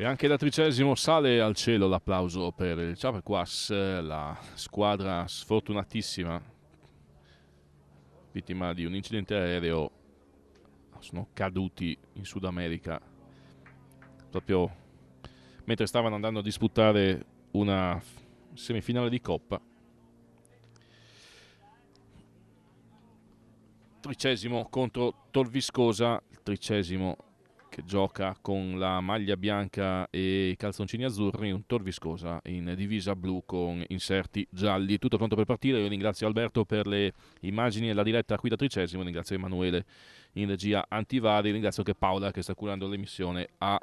E anche da tredicesimo sale al cielo l'applauso per il Chapequas, la squadra sfortunatissima, vittima di un incidente aereo. Sono caduti in Sud America proprio mentre stavano andando a disputare una semifinale di Coppa. Tricesimo contro Tolviscosa, tricesimo che gioca con la maglia bianca e i calzoncini azzurri, un Torviscosa in divisa blu con inserti gialli. Tutto pronto per partire, io ringrazio Alberto per le immagini e la diretta qui da Tricesimo, ringrazio Emanuele in regia antivari, ringrazio anche Paola che sta curando l'emissione a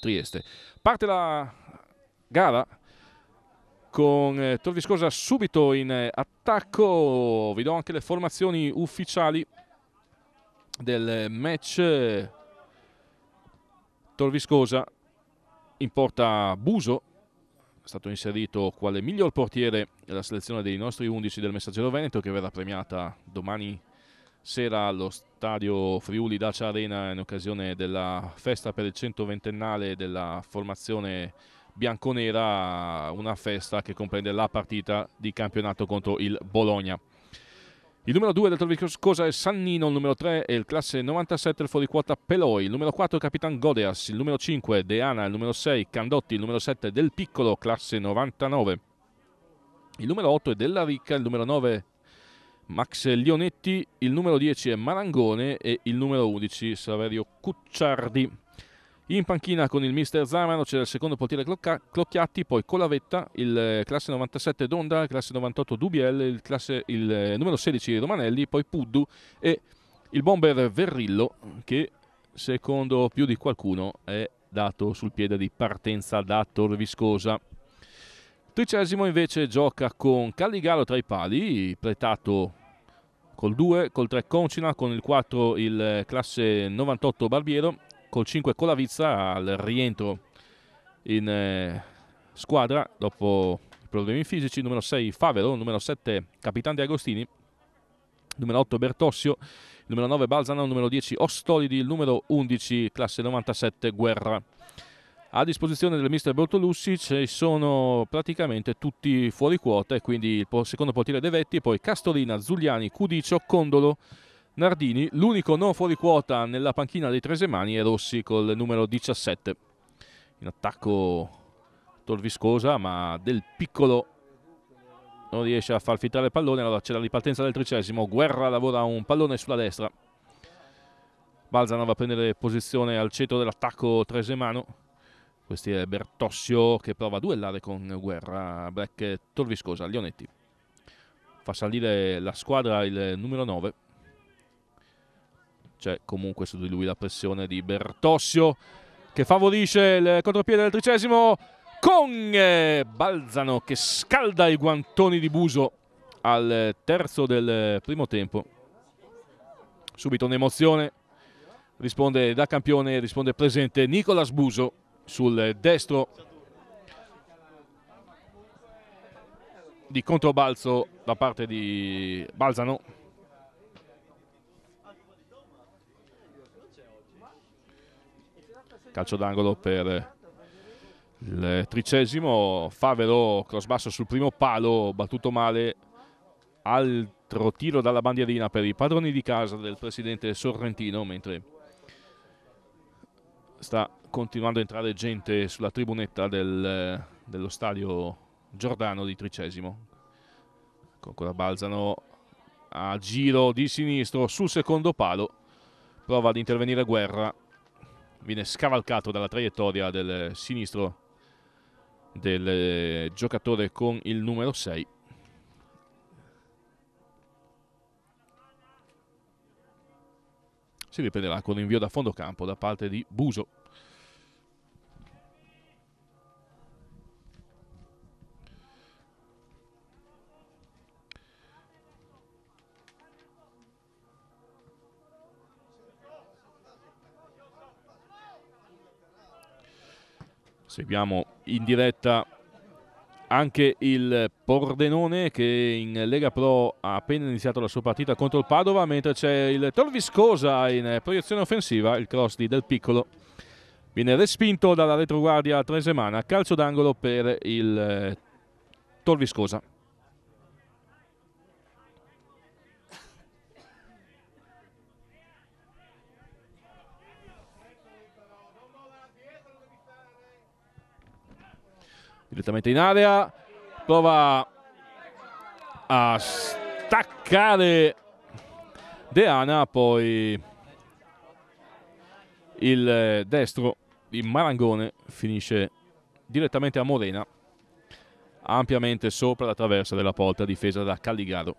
Trieste. Parte la gara con eh, Torviscosa subito in attacco, vi do anche le formazioni ufficiali del match Torviscosa in porta Buso, è stato inserito quale miglior portiere della selezione dei nostri 11 del Messaggero Veneto che verrà premiata domani sera allo stadio Friuli Dacia Arena in occasione della festa per il 120 della formazione bianconera, una festa che comprende la partita di campionato contro il Bologna. Il numero 2 del Torvico Scosa è Sannino, il numero 3 è il classe 97 il fuoriquota Peloi, il numero 4 è Capitan Godeas, il numero 5 è Deana, il numero 6 Candotti, il numero 7 è Del Piccolo, classe 99. Il numero 8 è Della Ricca, il numero 9 è Max Lionetti, il numero 10 è Marangone e il numero 11 Saverio Cucciardi. In panchina con il mister Zamano c'era il secondo portiere Clocca- Clocchiatti, poi Colavetta, il eh, classe 97 Donda, il classe 98 Dubiel, il, classe, il eh, numero 16 Romanelli, poi Puddu e il bomber Verrillo che secondo più di qualcuno è dato sul piede di partenza da Torviscosa. Tricesimo invece gioca con Calligalo tra i pali, pretato col 2, col 3 Concina, con il 4 il eh, classe 98 Barbiero, col 5 Colavizza al rientro in eh, squadra dopo i problemi fisici, numero 6 Favero, numero 7 Capitan De Agostini, numero 8 Bertossio, numero 9 Balzano, numero 10 Ostolidi, numero 11 classe 97 Guerra. A disposizione del mister Bortolussi ci sono praticamente tutti fuori quota e quindi il secondo portiere De Vetti, poi Castolina, Zuliani, Cudicio, Condolo, Nardini, l'unico non fuori quota nella panchina dei Tresemani è Rossi col numero 17. In attacco Torviscosa, ma del piccolo non riesce a far filtrare il pallone, allora c'è la ripartenza del tricesimo, Guerra lavora un pallone sulla destra. Balzano va a prendere posizione al centro dell'attacco tresemano. Questi è Bertossio che prova a duellare con Guerra, Black Torviscosa, Lionetti. Fa salire la squadra il numero 9, c'è comunque su di lui la pressione di Bertossio che favorisce il contropiede del tricesimo con eh, Balzano che scalda i guantoni di Buso al terzo del primo tempo. Subito un'emozione, risponde da campione, risponde presente Nicolas Buso sul destro di controbalzo da parte di Balzano calcio d'angolo per il tricesimo Favero cross basso sul primo palo battuto male altro tiro dalla bandierina per i padroni di casa del presidente Sorrentino mentre sta continuando a entrare gente sulla tribunetta del, dello stadio Giordano di tricesimo ancora Balzano a giro di sinistro sul secondo palo prova ad intervenire Guerra viene scavalcato dalla traiettoria del sinistro del eh, giocatore con il numero 6 si riprenderà con l'invio da fondo campo da parte di Buso Seguiamo in diretta anche il Pordenone che in Lega Pro ha appena iniziato la sua partita contro il Padova, mentre c'è il Torviscosa in proiezione offensiva, il cross di Del Piccolo. Viene respinto dalla retroguardia a tre tresemana, calcio d'angolo per il eh, Torviscosa. direttamente in area prova a staccare Deana poi il destro di Marangone finisce direttamente a Morena ampiamente sopra la traversa della porta difesa da Calligaro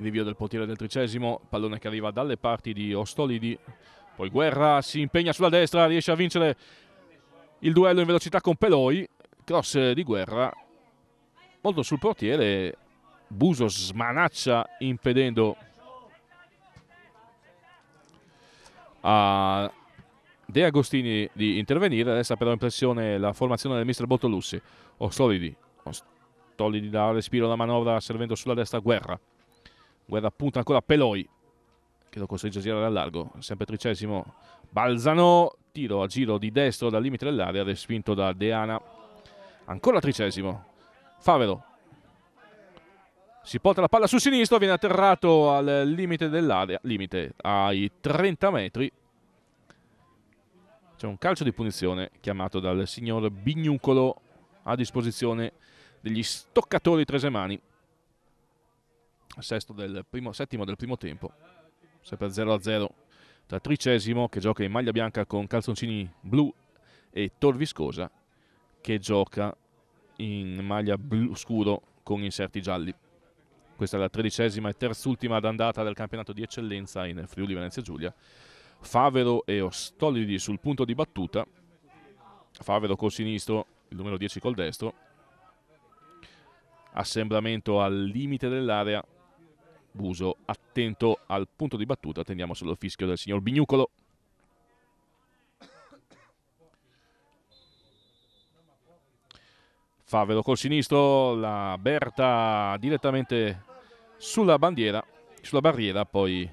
il rinvio del portiere del tricesimo, pallone che arriva dalle parti di Ostolidi, poi Guerra si impegna sulla destra, riesce a vincere il duello in velocità con Peloi, cross di Guerra, molto sul portiere, Buso smanaccia impedendo a De Agostini di intervenire, resta però in pressione la formazione del mister Bottolussi, Ostolidi, Ostolidi dà respiro alla manovra servendo sulla destra Guerra, Guerra punta ancora Peloi, che lo costringe a girare al largo. Sempre tredicesimo Balzano, tiro a giro di destro dal limite dell'area, respinto da Deana. Ancora tredicesimo Favero. Si porta la palla sul sinistro, viene atterrato al limite dell'area, limite ai 30 metri. C'è un calcio di punizione chiamato dal signor Bignucolo a disposizione degli stoccatori tresemani sesto del primo, settimo del primo tempo, sempre 0 a 0 tra Tricesimo che gioca in maglia bianca con calzoncini blu e Torviscosa che gioca in maglia blu scuro con inserti gialli. Questa è la tredicesima e terzultima d'andata del campionato di eccellenza in Friuli Venezia Giulia. Favero e Ostolidi sul punto di battuta. Favero col sinistro, il numero 10 col destro. Assembramento al limite dell'area Buso attento al punto di battuta, attendiamo solo fischio del signor Bignucolo. Favelo col sinistro, la Berta direttamente sulla bandiera, sulla barriera poi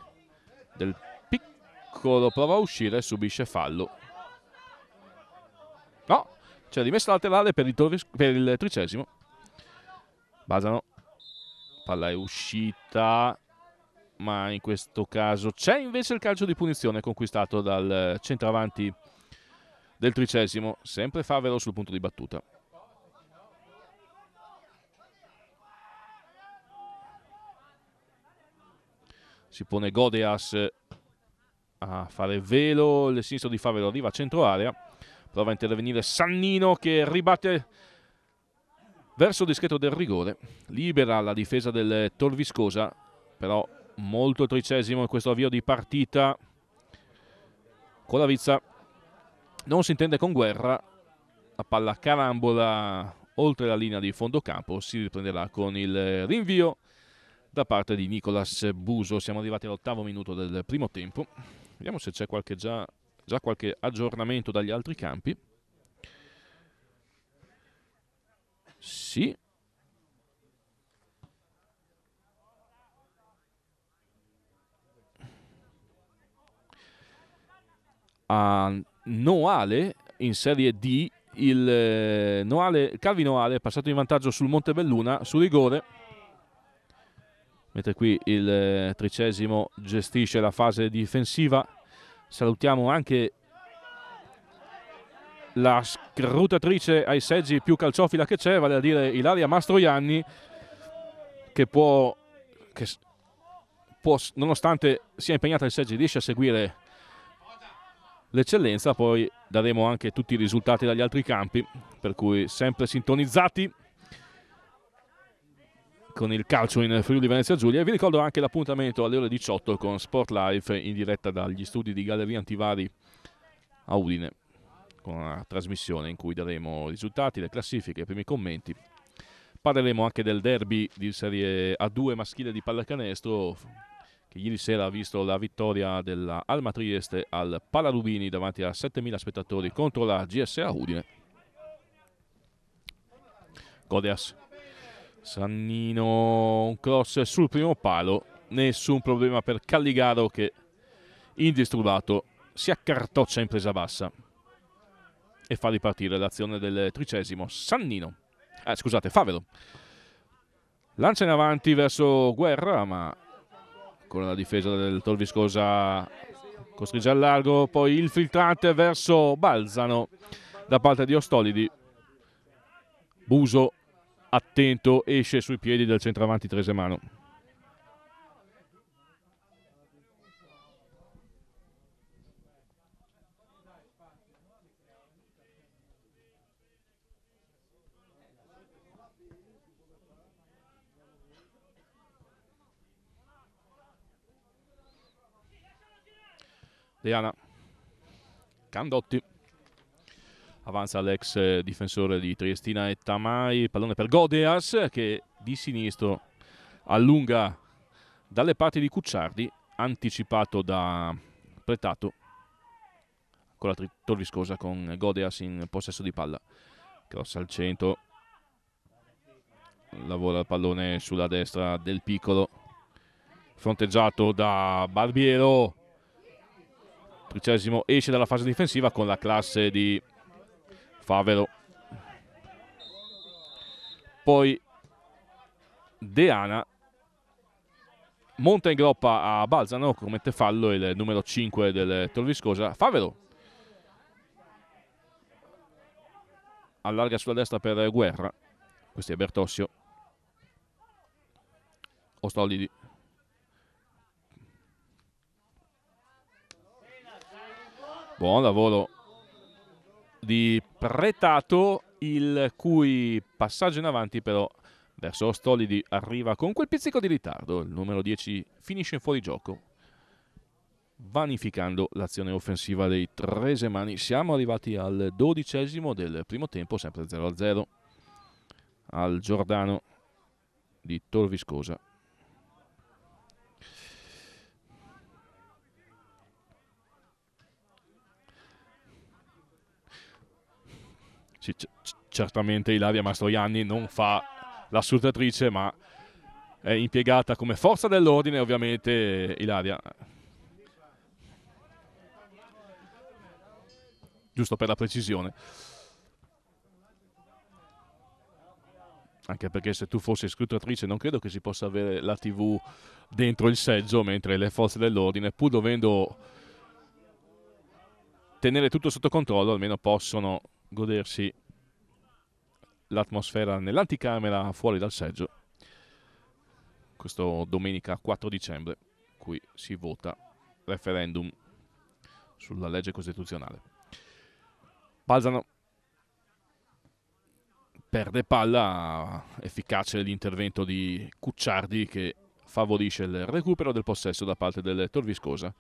del piccolo prova a uscire e subisce fallo. No, c'è rimessa laterale per il, per il tricesimo. Basano palla è uscita, ma in questo caso c'è invece il calcio di punizione conquistato dal centravanti del tricesimo, sempre Favero sul punto di battuta. Si pone Godeas a fare velo, il sinistro di Favero arriva a centro area, prova a intervenire Sannino che ribatte Verso discreto del rigore, libera la difesa del Torviscosa, però molto tricesimo in questo avvio di partita. Colavizza non si intende con guerra, la palla carambola oltre la linea di fondo campo, si riprenderà con il rinvio da parte di Nicolas Buso. Siamo arrivati all'ottavo minuto del primo tempo. Vediamo se c'è già, già qualche aggiornamento dagli altri campi. Sì. A Noale in Serie D, il eh, Noale, Calvi Noale è passato in vantaggio sul Montebelluna su rigore. Mentre qui il eh, tricesimo gestisce la fase difensiva. Salutiamo anche la scrutatrice ai seggi più calciofila che c'è, vale a dire Ilaria Mastroianni, che può, che può nonostante sia impegnata ai seggi, riesce a seguire l'eccellenza, poi daremo anche tutti i risultati dagli altri campi, per cui sempre sintonizzati con il calcio in Friuli Venezia Giulia e vi ricordo anche l'appuntamento alle ore 18 con Sport Life in diretta dagli studi di Galleria Antivari a Udine con una trasmissione in cui daremo i risultati, le classifiche, i primi commenti. Parleremo anche del derby di Serie A2 maschile di pallacanestro che ieri sera ha visto la vittoria della Alma Trieste al Palarubini davanti a 7.000 spettatori contro la GSA Udine. Godeas Sannino, un cross sul primo palo, nessun problema per Calligaro che indisturbato si accartoccia in presa bassa e fa ripartire l'azione del tricesimo. Sannino, eh, scusate, Favero. Lancia in avanti verso Guerra, ma con la difesa del Tolviscosa costringe al largo, poi il filtrante verso Balzano da parte di Ostolidi. Buso attento esce sui piedi del centravanti tresemano. Deana Candotti. Avanza l'ex eh, difensore di Triestina e Tamai. Pallone per Godeas che di sinistro allunga dalle parti di Cucciardi, anticipato da Pretato con la Torviscosa con Godeas in possesso di palla. Cross al centro, lavora il pallone sulla destra del piccolo, fronteggiato da Barbiero, Tricesimo esce dalla fase difensiva con la classe di Favero. Poi Deana monta in groppa a Balzano, commette fallo il numero 5 del Torviscosa. Favero allarga sulla destra per Guerra. Questo è Bertossio. Ostolidi Buon lavoro di Pretato, il cui passaggio in avanti però verso Ostolidi arriva con quel pizzico di ritardo. Il numero 10 finisce in fuorigioco, vanificando l'azione offensiva dei Tresemani. Siamo arrivati al dodicesimo del primo tempo, sempre 0-0 al Giordano di Torviscosa. C- c- certamente Ilaria Mastroianni non fa la surtatrice, ma è impiegata come forza dell'ordine, ovviamente Ilaria. Giusto per la precisione. Anche perché se tu fossi scrutatrice non credo che si possa avere la TV dentro il seggio, mentre le forze dell'ordine, pur dovendo tenere tutto sotto controllo, almeno possono godersi l'atmosfera nell'anticamera fuori dal seggio. Questo domenica 4 dicembre, qui si vota referendum sulla legge costituzionale. Balzano perde palla, efficace l'intervento di Cucciardi che favorisce il recupero del possesso da parte del Torviscosa,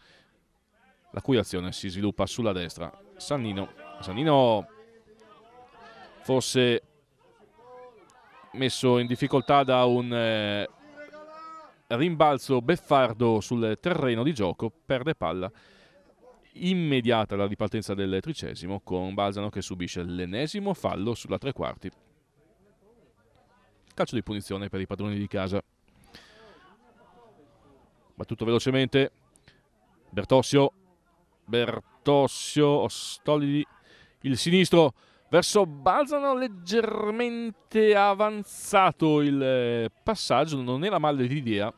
la cui azione si sviluppa sulla destra. Sannino, Sannino fosse messo in difficoltà da un eh, rimbalzo beffardo sul terreno di gioco, perde palla. Immediata la ripartenza del tricesimo con Balzano che subisce l'ennesimo fallo sulla tre quarti. Calcio di punizione per i padroni di casa. Battuto velocemente Bertossio, Bertossio, Ostolidi, il sinistro verso Balzano leggermente avanzato il eh, passaggio non era male l'idea il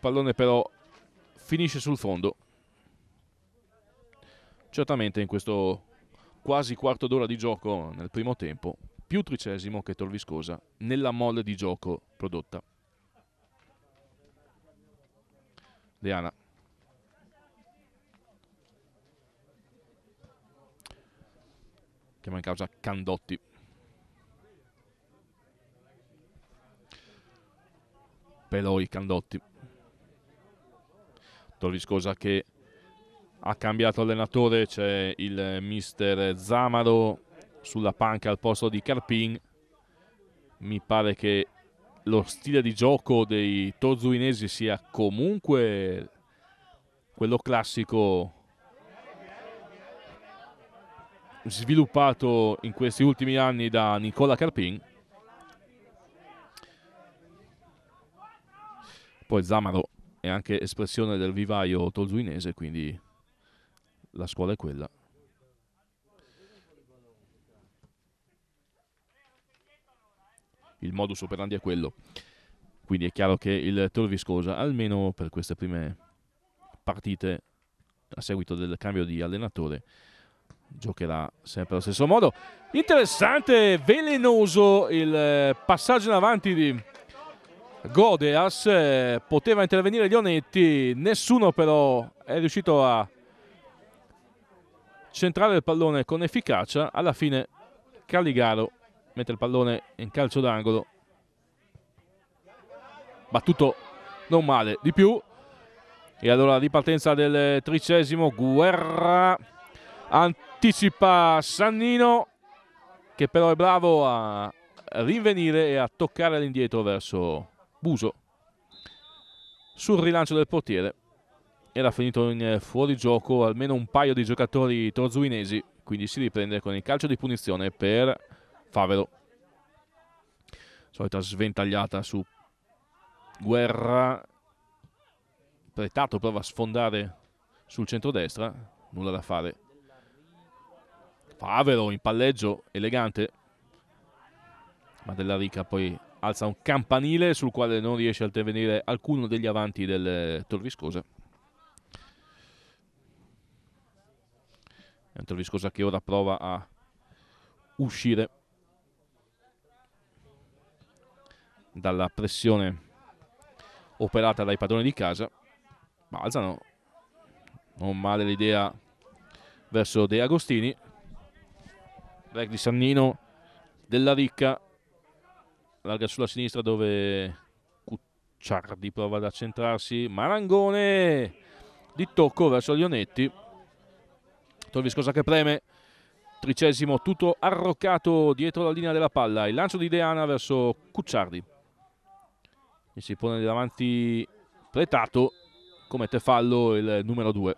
pallone però finisce sul fondo certamente in questo quasi quarto d'ora di gioco nel primo tempo più tricesimo che Torviscosa nella molle di gioco prodotta Deana chiama in causa Candotti. Peloi Candotti. Torviscosa che ha cambiato allenatore, c'è il mister Zamaro sulla panca al posto di Carpin. Mi pare che lo stile di gioco dei tozuinesi sia comunque quello classico sviluppato in questi ultimi anni da Nicola Carpin. Poi Zamaro è anche espressione del vivaio tolzuinese, quindi la scuola è quella. Il modus operandi è quello. Quindi è chiaro che il Tor Viscosa, almeno per queste prime partite a seguito del cambio di allenatore, giocherà sempre allo stesso modo. Interessante, velenoso il eh, passaggio in avanti di Godeas, eh, poteva intervenire Lionetti, nessuno però è riuscito a centrare il pallone con efficacia, alla fine Caligaro mette il pallone in calcio d'angolo, battuto non male di più, e allora ripartenza del tricesimo, Guerra anticipa Sannino che però è bravo a rinvenire e a toccare all'indietro verso Buso sul rilancio del portiere era finito in fuorigioco almeno un paio di giocatori torzuinesi quindi si riprende con il calcio di punizione per Favero solita sventagliata su Guerra Pretato prova a sfondare sul centro-destra nulla da fare Favero in palleggio elegante, ma Della Rica poi alza un campanile sul quale non riesce a intervenire alcuno degli avanti del Torviscosa. È un Torviscosa che ora prova a uscire dalla pressione operata dai padroni di casa. Balzano, non male l'idea verso De Agostini back di Sannino della Ricca larga sulla sinistra dove Cucciardi prova ad accentrarsi Marangone di tocco verso Lionetti Torviscosa che preme tricesimo tutto arroccato dietro la linea della palla il lancio di Deana verso Cucciardi e si pone davanti Pretato commette fallo il numero 2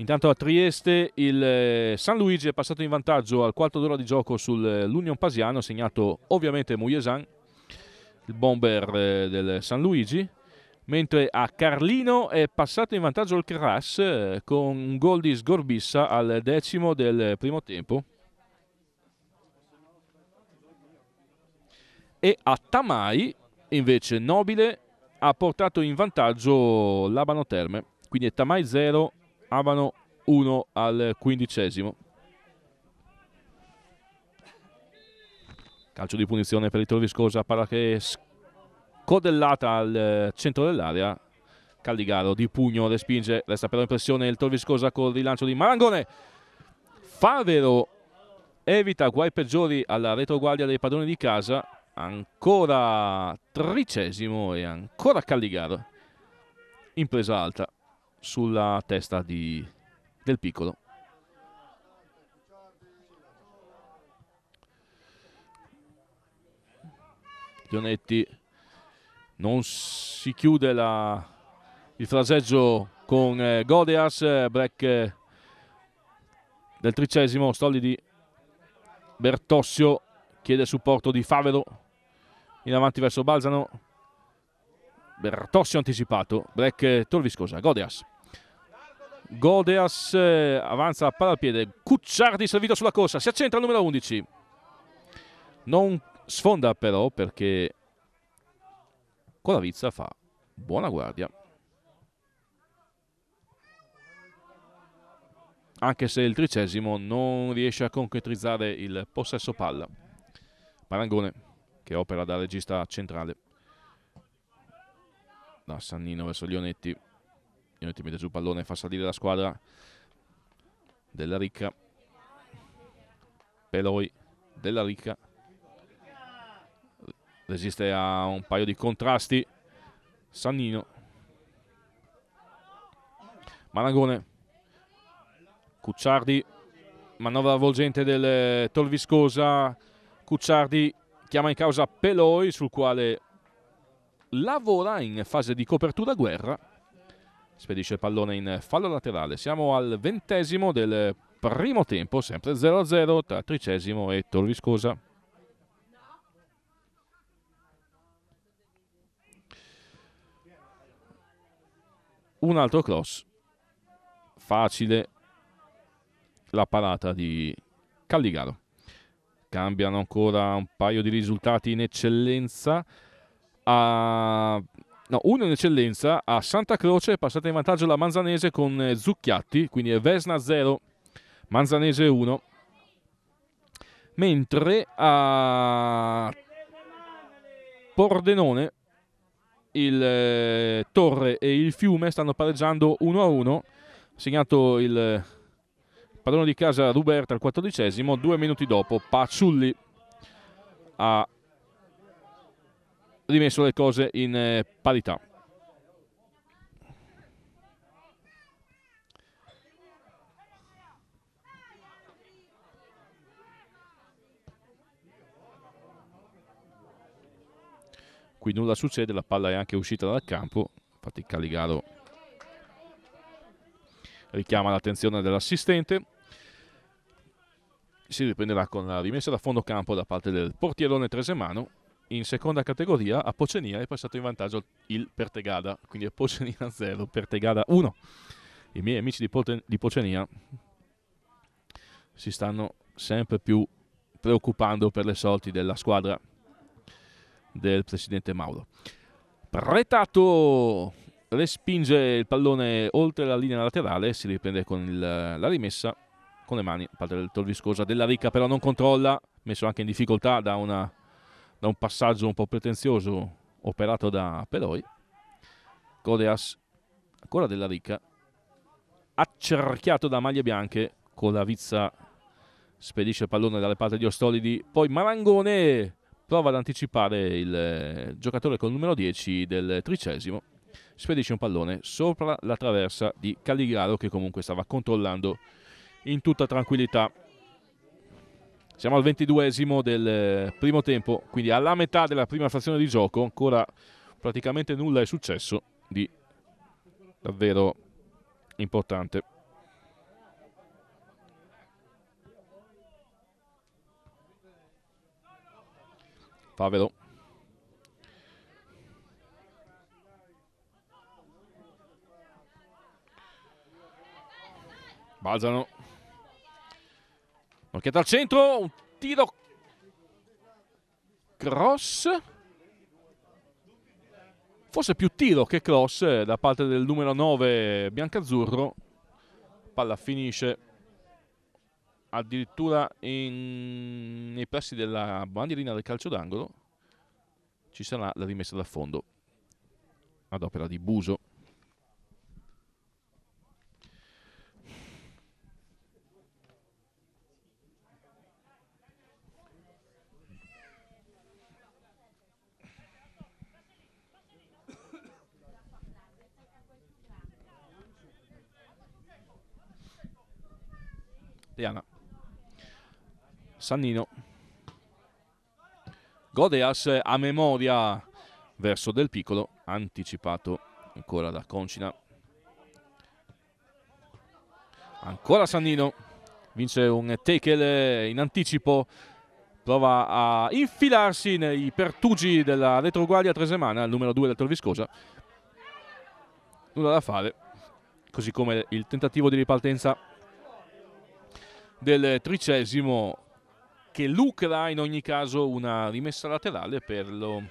Intanto a Trieste il eh, San Luigi è passato in vantaggio al quarto d'ora di gioco sull'Union eh, Pasiano, segnato ovviamente Mujesan, il bomber eh, del San Luigi, mentre a Carlino è passato in vantaggio il Crass con un gol di Sgorbissa al decimo del primo tempo. E a Tamai invece Nobile ha portato in vantaggio Labano Terme, quindi è Tamai 0 Abano 1 al quindicesimo. Calcio di punizione per il Torviscosa, palla che è scodellata al centro dell'area. Caldigaro di pugno respinge, resta però in pressione il Torviscosa col rilancio di Marangone. Favero evita guai peggiori alla retroguardia dei padroni di casa. Ancora tricesimo e ancora Caldigaro. Impresa alta sulla testa di, del piccolo. Leonetti non si chiude la, il fraseggio con eh, Godeas, break eh, del tricesimo, Stolidi, Bertossio chiede supporto di Favero in avanti verso Balzano Bertossio anticipato, break eh, Torviscosa, Godeas Godeas eh, avanza la palla al piede, Cucciardi servito sulla corsa, si accentra il numero 11. Non sfonda però perché Colavizza fa buona guardia. Anche se il tricesimo non riesce a concretizzare il possesso palla. Parangone che opera da regista centrale. Da Sannino verso Lionetti Ioniti mette giù pallone e fa salire la squadra della Ricca. Peloi della Ricca. Resiste a un paio di contrasti. Sannino. Managone. Cucciardi. Manovra avvolgente del eh, Tolviscosa. Cucciardi chiama in causa Peloi sul quale lavora in fase di copertura guerra spedisce il pallone in fallo laterale. Siamo al ventesimo del primo tempo, sempre 0-0 tra Tricesimo e Torviscosa. Un altro cross, facile la parata di Calligaro. Cambiano ancora un paio di risultati in eccellenza. A no, uno in eccellenza a Santa Croce è passata in vantaggio la Manzanese con eh, Zucchiatti, quindi è Vesna 0, Manzanese 1. Mentre a Pordenone il eh, Torre e il Fiume stanno pareggiando 1-1, segnato il eh, padrone di casa Ruberta al 14, due minuti dopo Paciulli a rimesso le cose in eh, parità. qui nulla succede, la palla è anche uscita dal campo, infatti Caligaro richiama l'attenzione dell'assistente, si riprenderà con la rimessa da fondo campo da parte del portierone Tresemano in seconda categoria a Pocenia è passato in vantaggio il Pertegada, quindi è Pocenia 0, Pertegada 1. I miei amici di, Poten- di Pocenia si stanno sempre più preoccupando per le sorti della squadra del presidente Mauro. Pretato respinge il pallone oltre la linea laterale si riprende con il, la rimessa con le mani, parte del Torviscosa della Ricca però non controlla, messo anche in difficoltà da una da un passaggio un po' pretenzioso operato da Peloi. Codeas, ancora della Ricca, accerchiato da maglie bianche, con la vizza spedisce il pallone dalle palle di Ostolidi, poi Marangone prova ad anticipare il eh, giocatore col numero 10 del tricesimo, spedisce un pallone sopra la traversa di Caligaro che comunque stava controllando in tutta tranquillità siamo al ventiduesimo del eh, primo tempo, quindi alla metà della prima frazione di gioco, ancora praticamente nulla è successo di davvero importante. Favero. Balzano Marchetta al centro, un tiro cross. Forse più tiro che cross eh, da parte del numero 9 biancazzurro. Palla finisce addirittura in, nei pressi della bandierina del calcio d'angolo. Ci sarà la rimessa da fondo ad opera di Buso. italiana. Sannino. Godeas a memoria verso Del Piccolo, anticipato ancora da Concina. Ancora Sannino, vince un tackle in anticipo, prova a infilarsi nei pertugi della retroguardia tresemana, il numero 2 del Torviscosa. Nulla da fare, così come il tentativo di ripartenza del tricesimo che lucra in ogni caso una rimessa laterale per lo,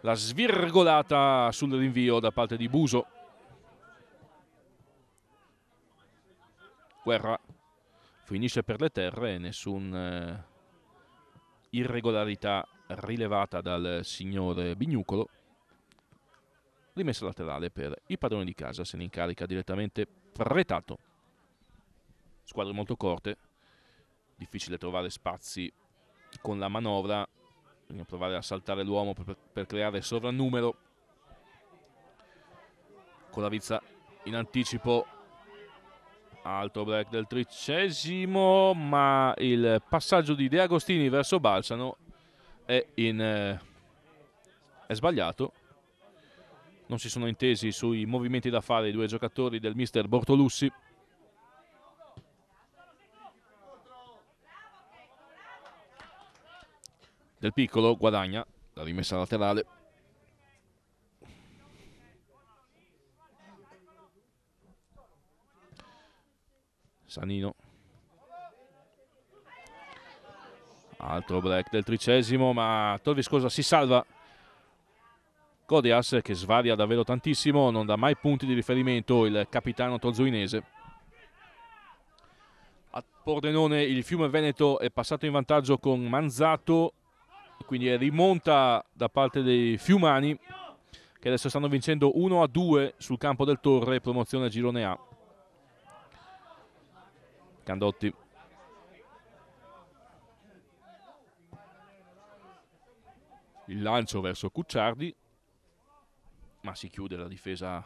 la svirgolata sul rinvio da parte di Buso. Guerra finisce per le terre e nessuna eh, irregolarità rilevata dal signore Bignucolo. Rimessa laterale per i padroni di casa, se ne incarica direttamente Pretato squadre molto corte, difficile trovare spazi con la manovra, bisogna provare a saltare l'uomo per, per, creare sovrannumero. con la vizza in anticipo, alto break del tredicesimo, ma il passaggio di De Agostini verso Balsano è, in, eh, è sbagliato. Non si sono intesi sui movimenti da fare i due giocatori del mister Bortolussi. del piccolo, guadagna la rimessa laterale. Sanino. Altro break del tricesimo, ma Torviscosa si salva. Codias che svaria davvero tantissimo, non dà mai punti di riferimento il capitano torzuinese. A Pordenone il Fiume Veneto è passato in vantaggio con Manzato quindi rimonta da parte dei Fiumani che adesso stanno vincendo 1 a 2 sul campo del Torre, promozione a girone A. Candotti. Il lancio verso Cucciardi, ma si chiude la difesa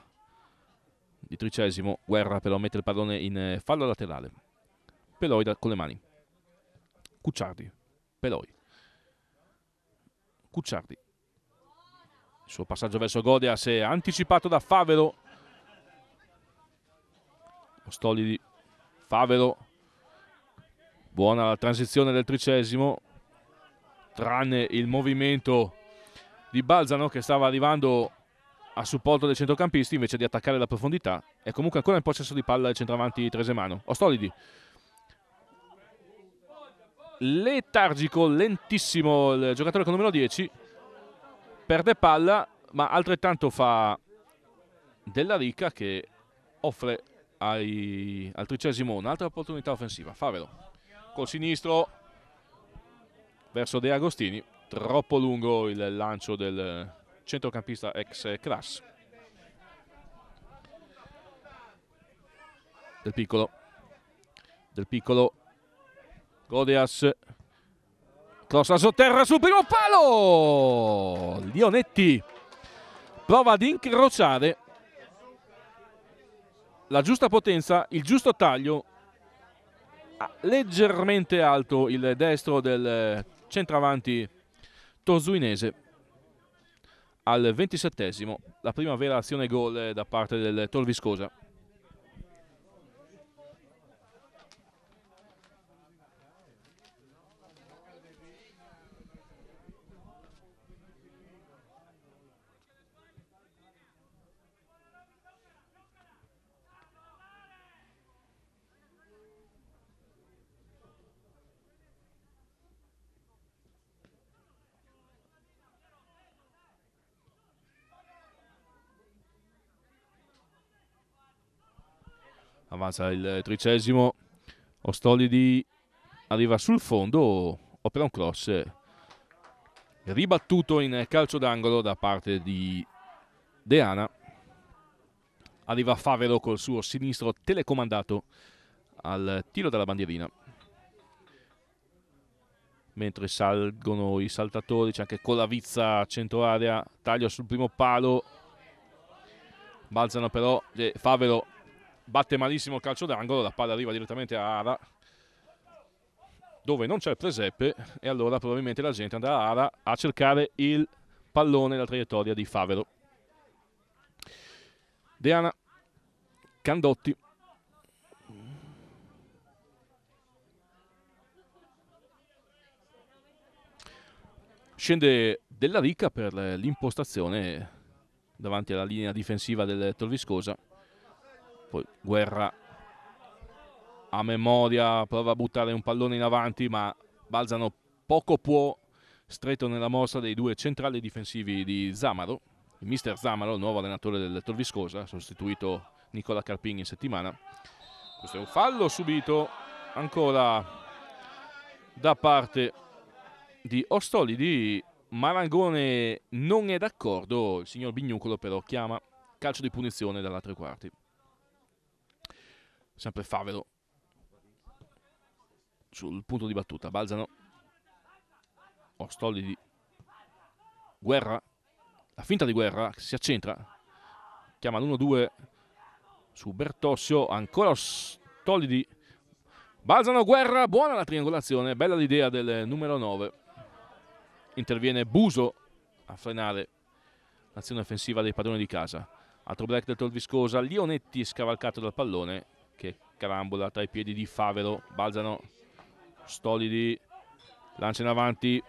di tricesimo. Guerra però mette il pallone in eh, fallo laterale. Peloi con le mani. Cucciardi, Peloi. Cucciardi. Il suo passaggio verso Godia si è anticipato da Favero. Ostoli di Favero. Buona la transizione del tricesimo, tranne il movimento di Balzano che stava arrivando a supporto dei centrocampisti invece di attaccare la profondità. È comunque ancora in possesso di palla il centravanti Tresemano. Ostolidi letargico, lentissimo il giocatore con numero 10 perde palla ma altrettanto fa Della ricca che offre ai, al tricesimo un'altra opportunità offensiva Favelo col sinistro verso De Agostini troppo lungo il lancio del centrocampista ex Crass del piccolo del piccolo Godeas crossa sotterra sul primo palo Lionetti prova ad incrociare la giusta potenza, il giusto taglio leggermente alto il destro del centravanti tosuinese al ventisettesimo la prima vera azione gol da parte del Torviscosa avanza il tricesimo, Ostolidi arriva sul fondo, opera un cross ribattuto in calcio d'angolo da parte di Deana. Arriva Favero col suo sinistro telecomandato al tiro della bandierina. Mentre salgono i saltatori, c'è anche Colavizza centro area, taglio sul primo palo. Balzano però, eh, Favero batte malissimo il calcio d'angolo, la palla arriva direttamente a Ara dove non c'è il presepe e allora probabilmente la gente andrà a Ara a cercare il pallone la traiettoria di Favero. Deana Candotti scende della ricca per l'impostazione davanti alla linea difensiva del Torviscosa poi Guerra a memoria prova a buttare un pallone in avanti, ma Balzano poco può, stretto nella mossa dei due centrali difensivi di Zamaro. Il mister Zamaro, il nuovo allenatore del Torviscosa, sostituito Nicola Carpini in settimana. Questo è un fallo subito ancora da parte di Ostolidi Marangone non è d'accordo, il signor Bignucolo però chiama calcio di punizione dalla tre quarti sempre Favero sul punto di battuta Balzano Ostolli di Guerra la finta di Guerra si accentra chiama l'1-2 su Bertossio ancora Ostolli di Balzano Guerra buona la triangolazione bella l'idea del numero 9 interviene Buso a frenare l'azione offensiva dei padroni di casa altro break del Tolviscosa Lionetti scavalcato dal pallone che carambola tra i piedi di Favero, Balzano, Stolidi, lancia in avanti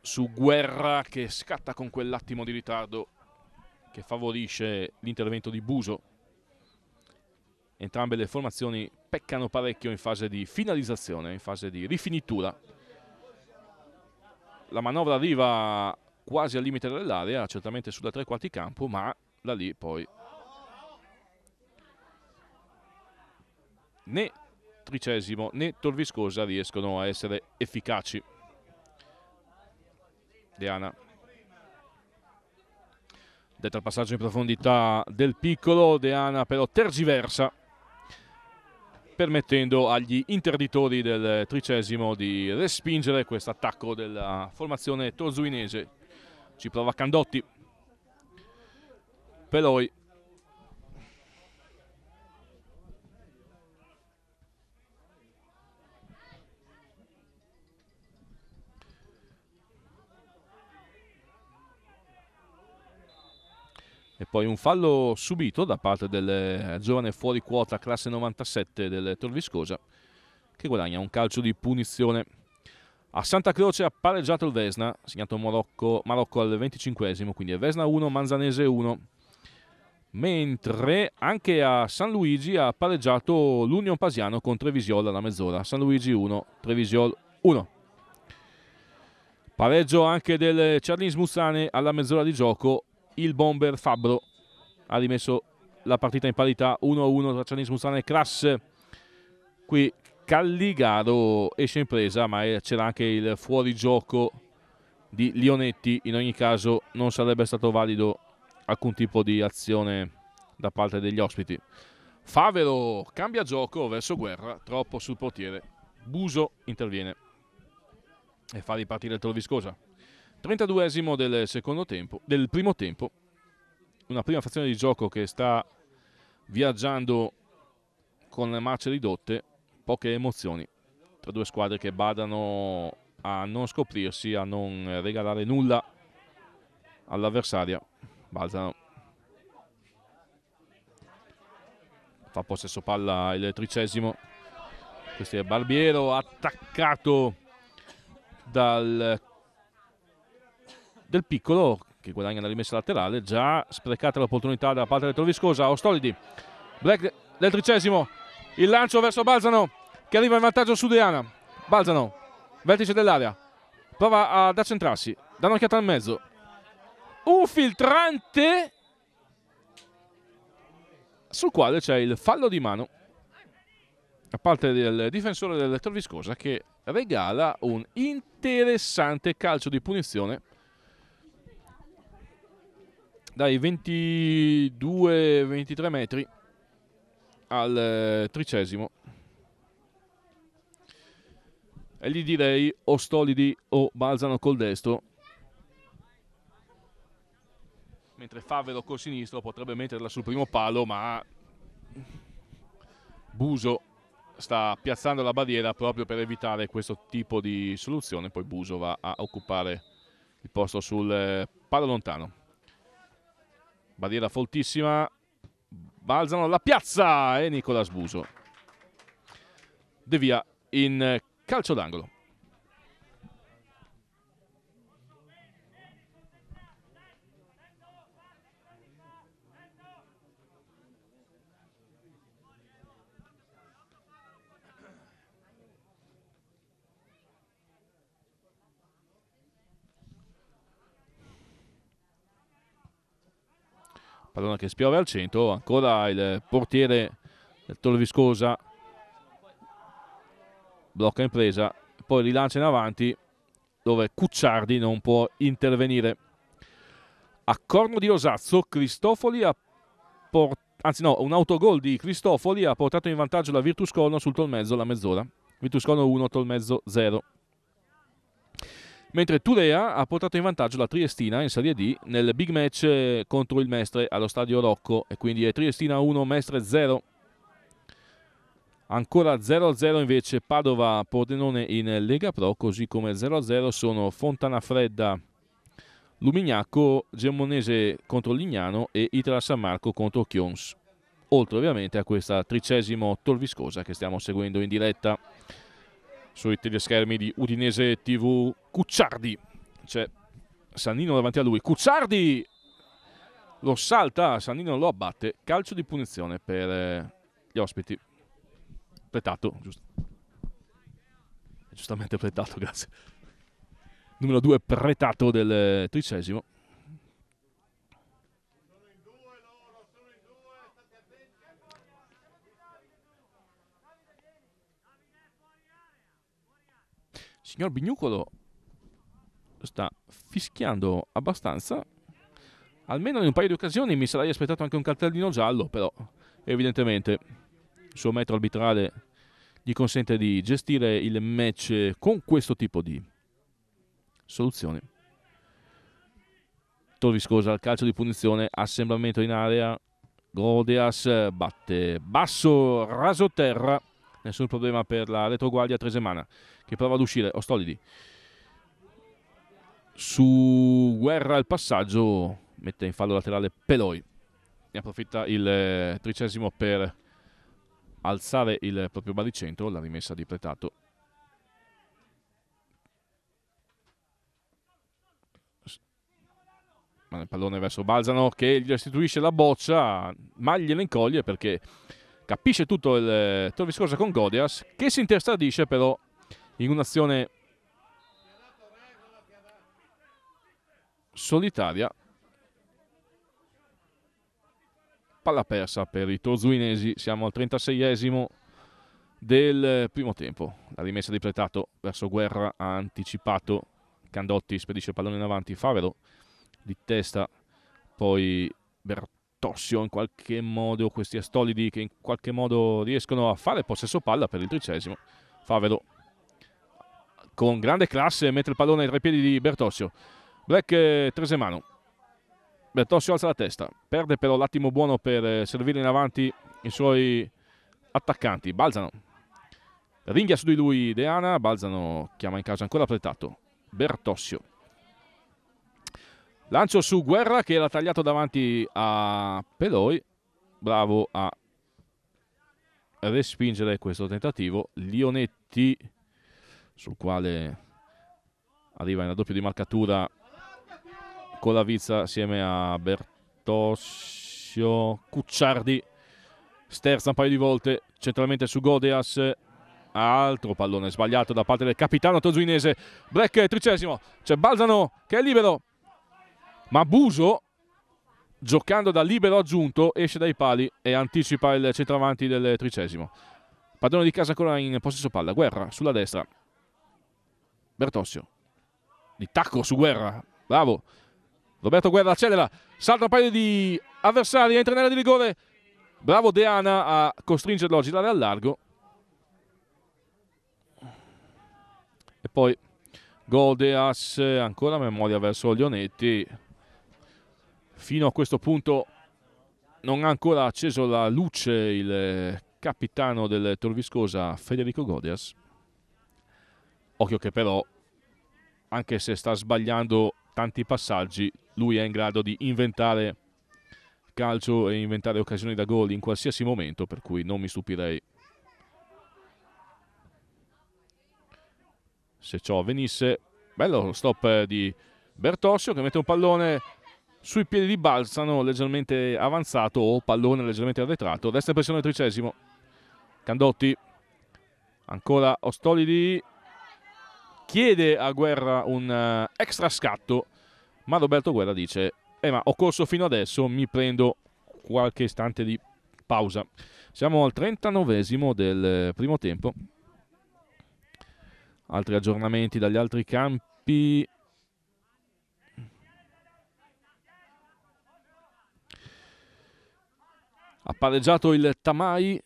su Guerra che scatta con quell'attimo di ritardo che favorisce l'intervento di Buso. Entrambe le formazioni peccano parecchio in fase di finalizzazione, in fase di rifinitura. La manovra arriva quasi al limite dell'area, certamente sulla tre quarti campo, ma da lì poi né Tricesimo né Torviscosa riescono a essere efficaci. Deana. Detta il passaggio in profondità del piccolo, Deana però tergiversa permettendo agli interditori del tricesimo di respingere questo attacco della formazione torzuinese. Ci prova Candotti. Peloi E poi un fallo subito da parte del eh, giovane fuori quota classe 97 del Torviscosa che guadagna un calcio di punizione. A Santa Croce ha pareggiato il Vesna, segnato Marocco, Marocco al 25 esimo quindi è Vesna 1, Manzanese 1. Mentre anche a San Luigi ha pareggiato l'Union Pasiano con Trevisiol alla mezz'ora. San Luigi 1, Trevisiol 1. Pareggio anche del Charlins Muzzane alla mezz'ora di gioco, il bomber Fabbro ha rimesso la partita in parità 1-1 tra Cianis Muzzana e Crass qui Calligaro esce in presa ma c'era anche il fuorigioco di Lionetti in ogni caso non sarebbe stato valido alcun tipo di azione da parte degli ospiti Favero cambia gioco verso Guerra troppo sul portiere Buso interviene e fa ripartire il Torviscosa 32esimo del secondo tempo, del primo tempo, una prima fazione di gioco che sta viaggiando con le marce ridotte, poche emozioni tra due squadre che badano a non scoprirsi, a non regalare nulla all'avversaria. Balzano. Fa possesso palla il tredicesimo. Questo è Barbiero attaccato dal del piccolo che guadagna la rimessa laterale, già sprecata l'opportunità da parte del Torviscosa, Ostolidi, Black del tricesimo, il lancio verso Balzano che arriva in vantaggio su Deana Balzano, vertice dell'area, prova ad accentrarsi, dà un'occhiata al mezzo, un filtrante sul quale c'è il fallo di mano a parte del difensore del Torviscosa che regala un interessante calcio di punizione dai 22-23 metri al eh, tricesimo. E gli direi o Stolidi o Balzano col destro. Mentre Favero col sinistro potrebbe metterla sul primo palo, ma Buso sta piazzando la barriera proprio per evitare questo tipo di soluzione. Poi Buso va a occupare il posto sul eh, palo lontano. Barriera foltissima, balzano alla piazza e Nicola Sbuso. De via in calcio d'angolo. pallone che spiove al centro, ancora il portiere del Torviscosa, blocca in presa, poi rilancia in avanti dove Cucciardi non può intervenire. A corno di Osazzo, Cristofoli ha portato anzi no, un autogol di Cristofoli ha portato in vantaggio la Virtus Corno sul Tolmezzo la mezz'ora. Virtus Corno 1, Tolmezzo 0 mentre Turea ha portato in vantaggio la Triestina in Serie D nel big match eh, contro il Mestre allo stadio Rocco e quindi è Triestina 1, Mestre 0. Ancora 0-0 invece Padova-Pordenone in Lega Pro, così come 0-0 sono Fontana Fredda, Lumignacco, Gemmonese contro Lignano e Itala San Marco contro Chions. Oltre ovviamente a questa tricesimo Torviscosa che stiamo seguendo in diretta sui teleschermi di Udinese TV Cucciardi c'è Sannino davanti a lui Cucciardi lo salta Sannino lo abbatte calcio di punizione per eh, gli ospiti pretato giusto. giustamente pretato grazie numero 2 Pretato del eh, tredicesimo signor Bignucolo sta fischiando abbastanza. Almeno in un paio di occasioni mi sarei aspettato anche un cartellino giallo, però evidentemente il suo metro arbitrale gli consente di gestire il match con questo tipo di soluzioni. Torviscosa al calcio di punizione, assemblamento in area, Godeas batte basso, raso terra, nessun problema per la retroguardia tresemana che prova ad uscire Ostolidi su Guerra il passaggio mette in fallo laterale Peloi ne approfitta il eh, tricesimo per alzare il proprio baricentro la rimessa di Pretato ma nel pallone verso Balzano che gli restituisce la boccia ma gliela incoglie perché capisce tutto il eh, Torviscosa con Godias che si interstradisce però in un'azione solitaria. Palla persa per i Torzuinesi, siamo al 36esimo del primo tempo. La rimessa di Pretato verso Guerra ha anticipato Candotti, spedisce il pallone in avanti, Favero di testa, poi Bertossio in qualche modo, questi astolidi che in qualche modo riescono a fare possesso palla per il tricesimo. Favero con grande classe mette il pallone tra i piedi di Bertossio Black eh, Tresemano. Bertossio alza la testa, perde però l'attimo buono per eh, servire in avanti i suoi attaccanti. Balzano. Ringhia su di lui Deana, Balzano chiama in casa ancora Pretato. Bertossio Lancio su Guerra che l'ha tagliato davanti a Peloi. Bravo a respingere questo tentativo. Lionetti sul quale arriva in raddoppio di marcatura Colavizza assieme a Bertosio Cucciardi sterza un paio di volte centralmente su Godeas altro pallone sbagliato da parte del capitano tozuinese Black tricesimo c'è Balzano che è libero ma Buso giocando da libero aggiunto esce dai pali e anticipa il centravanti del tricesimo padrone di casa ancora in possesso palla Guerra sulla destra Bertossio Di tacco su Guerra. Bravo. Roberto Guerra accelera. Salta un paio di avversari. Entra nella di rigore. Bravo Deana a costringerlo a girare al largo. E poi Godeas ancora memoria verso Leonetti. Fino a questo punto non ha ancora acceso la luce il capitano del Torviscosa Federico Godeas. Occhio che però, anche se sta sbagliando tanti passaggi, lui è in grado di inventare calcio e inventare occasioni da gol in qualsiasi momento, per cui non mi stupirei se ciò avvenisse. Bello lo stop di Bertosio che mette un pallone sui piedi di Balsano leggermente avanzato o pallone leggermente arretrato. Destra in pressione al tredicesimo. Candotti. Ancora Ostolidi chiede a Guerra un eh, extra scatto, ma Roberto Guerra dice eh ma ho corso fino adesso, mi prendo qualche istante di pausa. Siamo al 39 esimo del eh, primo tempo. Altri aggiornamenti dagli altri campi. Ha pareggiato il Tamai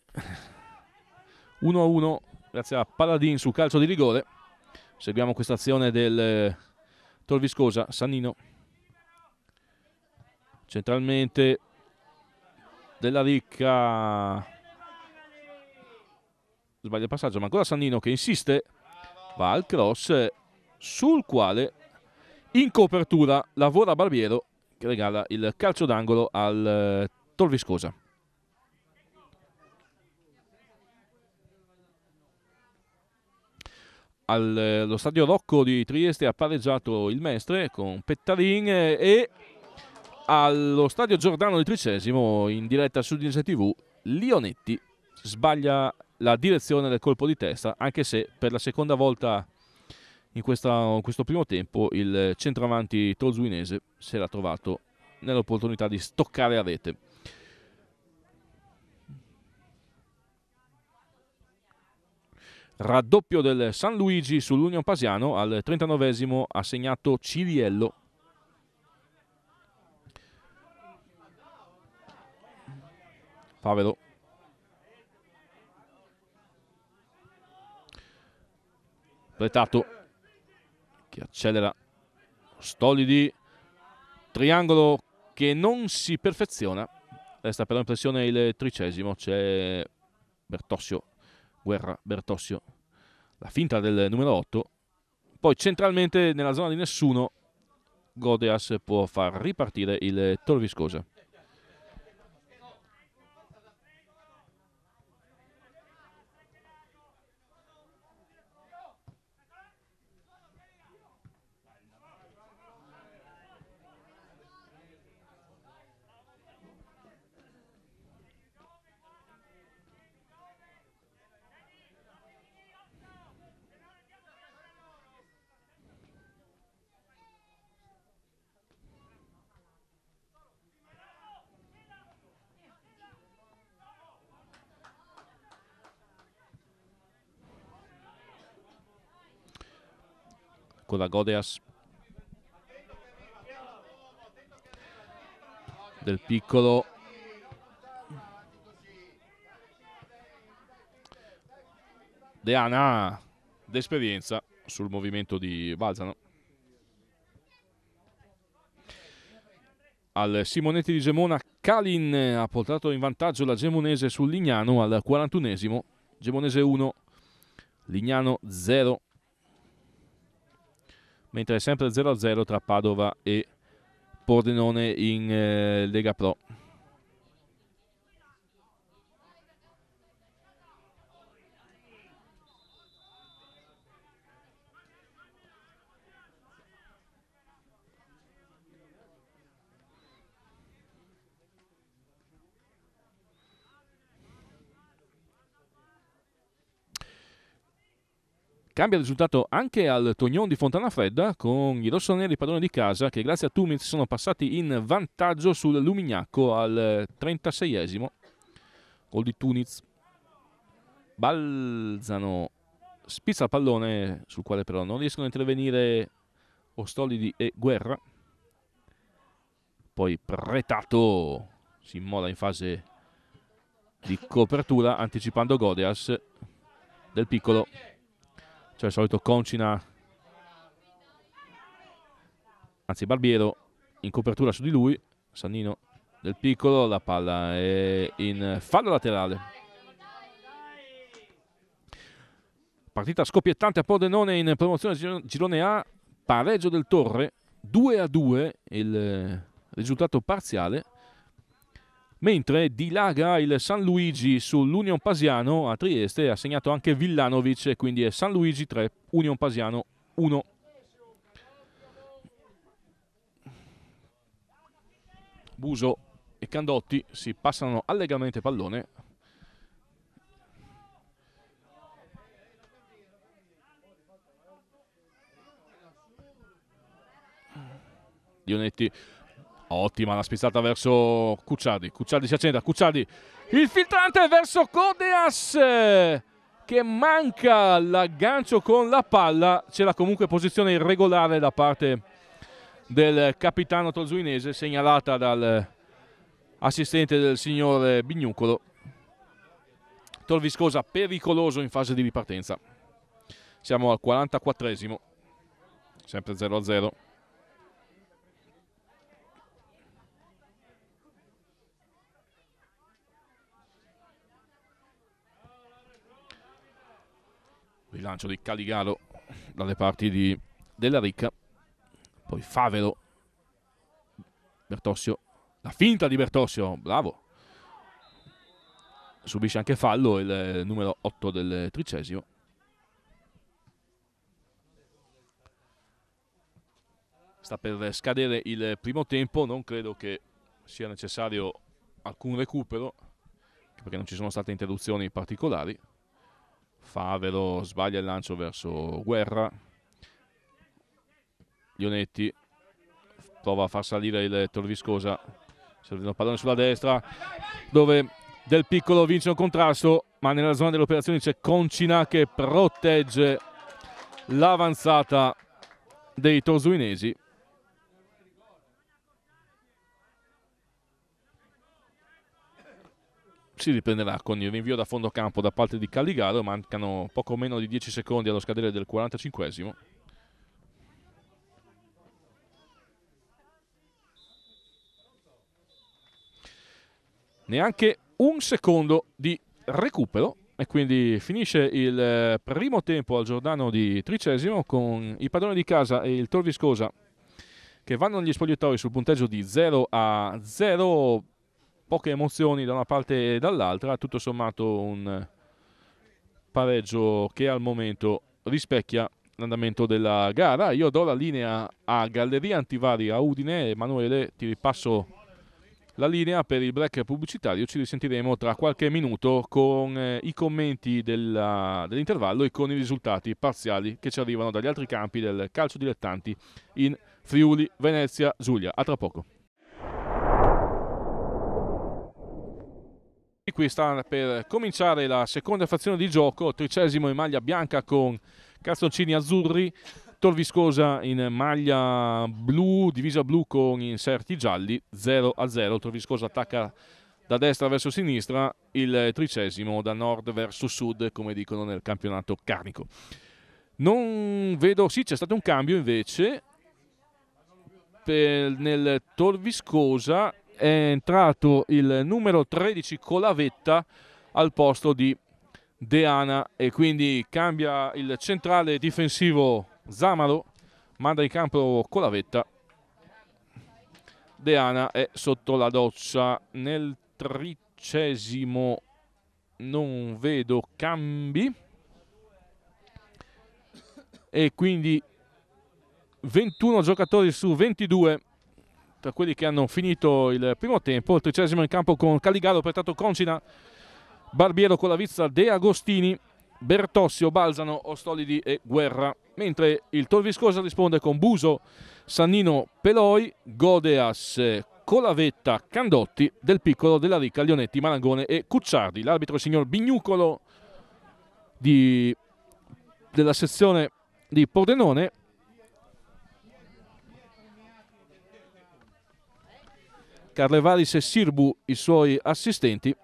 1-1 grazie a Paladin su calcio di rigore. Seguiamo questa azione del eh, Torviscosa, Sannino. Centralmente della Ricca. Sbaglia il passaggio, ma ancora Sannino che insiste. Va al cross sul quale in copertura lavora Barbiero che regala il calcio d'angolo al eh, Torviscosa. allo eh, stadio Rocco di Trieste ha pareggiato il Mestre con Pettarin e allo stadio Giordano di Tricesimo in diretta su Dinese TV Lionetti sbaglia la direzione del colpo di testa anche se per la seconda volta in, questa, in questo primo tempo il centravanti tolzuinese si era trovato nell'opportunità di stoccare a rete raddoppio del San Luigi sull'Union Pasiano al 39 esimo ha segnato Ciriello. Favelo. Pletato che accelera Stolidi triangolo che non si perfeziona resta però l'impressione il tricesimo c'è Bertossio Guerra, Bertossio, la finta del numero 8. Poi centralmente nella zona di nessuno Godeas può far ripartire il Torviscosa. con la Godeas del piccolo Deana d'esperienza sul movimento di Balzano al Simonetti di Gemona Kalin ha portato in vantaggio la Gemonese sul Lignano al 41esimo Gemonese 1 Lignano 0 mentre è sempre 0-0 tra Padova e Pordenone in eh, Lega Pro. Cambia il risultato anche al Tognon di Fontana Fredda con i rossoneri padroni di casa che grazie a Tumiz sono passati in vantaggio sul Lumignacco al 36esimo. Gol di Tuniz. Balzano, spizza il pallone sul quale però non riescono a intervenire Ostolidi e Guerra. Poi Pretato si immola in fase di copertura anticipando Godias del piccolo cioè il solito Concina, anzi Barbiero in copertura su di lui, Sannino del piccolo, la palla è in fallo laterale. Partita scoppiettante a Pordenone in promozione girone A, pareggio del Torre, 2 a 2 il eh, risultato parziale mentre dilaga il San Luigi sull'Union Pasiano a Trieste, ha segnato anche Villanovic, quindi è San Luigi 3, Union Pasiano 1. Buso e Candotti si passano allegramente pallone. Dionetti Ottima la spizzata verso Cucciardi. Cucciardi si accende. Cucciardi il filtrante verso Codeas che manca l'aggancio con la palla. c'è la comunque posizione irregolare da parte del capitano tolzuinese segnalata dal assistente del signore Bignucolo. Torviscosa pericoloso in fase di ripartenza. Siamo al 44esimo, sempre 0-0. lancio di Caligalo dalle parti di, della Ricca poi Favero Bertossio la finta di Bertossio bravo subisce anche fallo il eh, numero 8 del tricesimo sta per scadere il primo tempo non credo che sia necessario alcun recupero perché non ci sono state interruzioni particolari Favero sbaglia il lancio verso Guerra. Lionetti prova a far salire il Torviscosa. Servino il pallone sulla destra dove Del Piccolo vince un contrasto ma nella zona delle operazioni c'è Concina che protegge l'avanzata dei torzuinesi. si riprenderà con il rinvio da fondo campo da parte di Calligaro, mancano poco meno di 10 secondi allo scadere del 45esimo. Neanche un secondo di recupero e quindi finisce il eh, primo tempo al Giordano di tricesimo con i padroni di casa e il Torviscosa che vanno negli spogliatoi sul punteggio di 0 a 0 poche emozioni da una parte e dall'altra, tutto sommato un pareggio che al momento rispecchia l'andamento della gara. Io do la linea a Galleria Antivari a Udine. Emanuele, ti ripasso la linea per il break pubblicitario. Ci risentiremo tra qualche minuto con eh, i commenti dell'intervallo e con i risultati parziali che ci arrivano dagli altri campi del calcio dilettanti in Friuli, Venezia, Giulia. A tra poco. E qui sta per cominciare la seconda frazione di gioco, tricesimo in maglia bianca con calzoncini azzurri, Torviscosa in maglia blu, divisa blu con inserti gialli, 0 a 0, Torviscosa attacca da destra verso sinistra, il tricesimo da nord verso sud, come dicono nel campionato carnico. Non vedo, sì c'è stato un cambio invece, per, nel Torviscosa è entrato il numero 13 con la vetta al posto di Deana e quindi cambia il centrale difensivo Zamalo, manda in campo con la vetta. Deana è sotto la doccia nel tricesimo, non vedo cambi e quindi 21 giocatori su 22 tra quelli che hanno finito il primo tempo. Il tredicesimo in campo con Caligaro, Pertato Concina, Barbiero con la vizza De Agostini, Bertossio, Balzano, Ostolidi e Guerra. Mentre il Torviscosa risponde con Buso, Sannino, Peloi, Godeas, Colavetta, Candotti, Del Piccolo, Della Ricca, Lionetti, Marangone e Cucciardi. L'arbitro è il signor Bignucolo di, della sezione di Pordenone Carlevaris e Sirbu i suoi assistenti.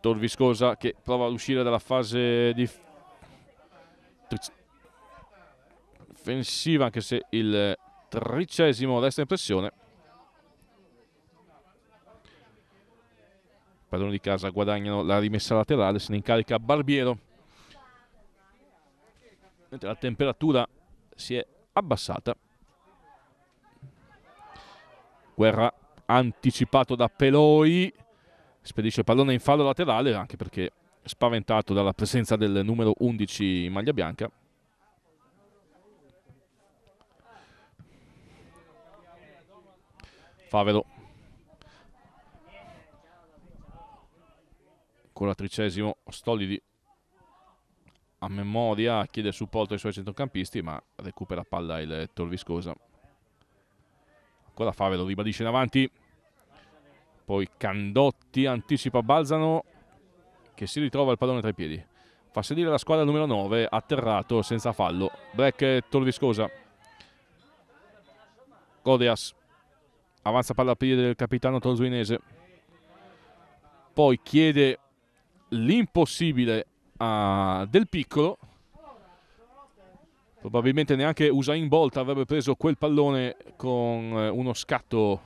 Torviscosa che prova ad uscire dalla fase difensiva anche se il tredicesimo resta in pressione. padroni di casa guadagnano la rimessa laterale, se ne incarica Barbiero. Mentre la temperatura si è abbassata. Guerra anticipato da Peloi, spedisce il pallone in fallo laterale anche perché spaventato dalla presenza del numero 11 in maglia bianca. Favero con la tricesimo Stolidi a memoria, chiede supporto ai suoi centrocampisti, ma recupera palla il Torviscosa. Ancora Fave lo ribadisce in avanti. Poi Candotti anticipa Balzano che si ritrova il pallone tra i piedi. Fa sedere la squadra numero 9, atterrato senza fallo. Break Torviscosa. Godeas avanza palla a piedi del capitano torzuinese. Poi chiede l'impossibile a Del Piccolo probabilmente neanche Usain Bolt avrebbe preso quel pallone con eh, uno scatto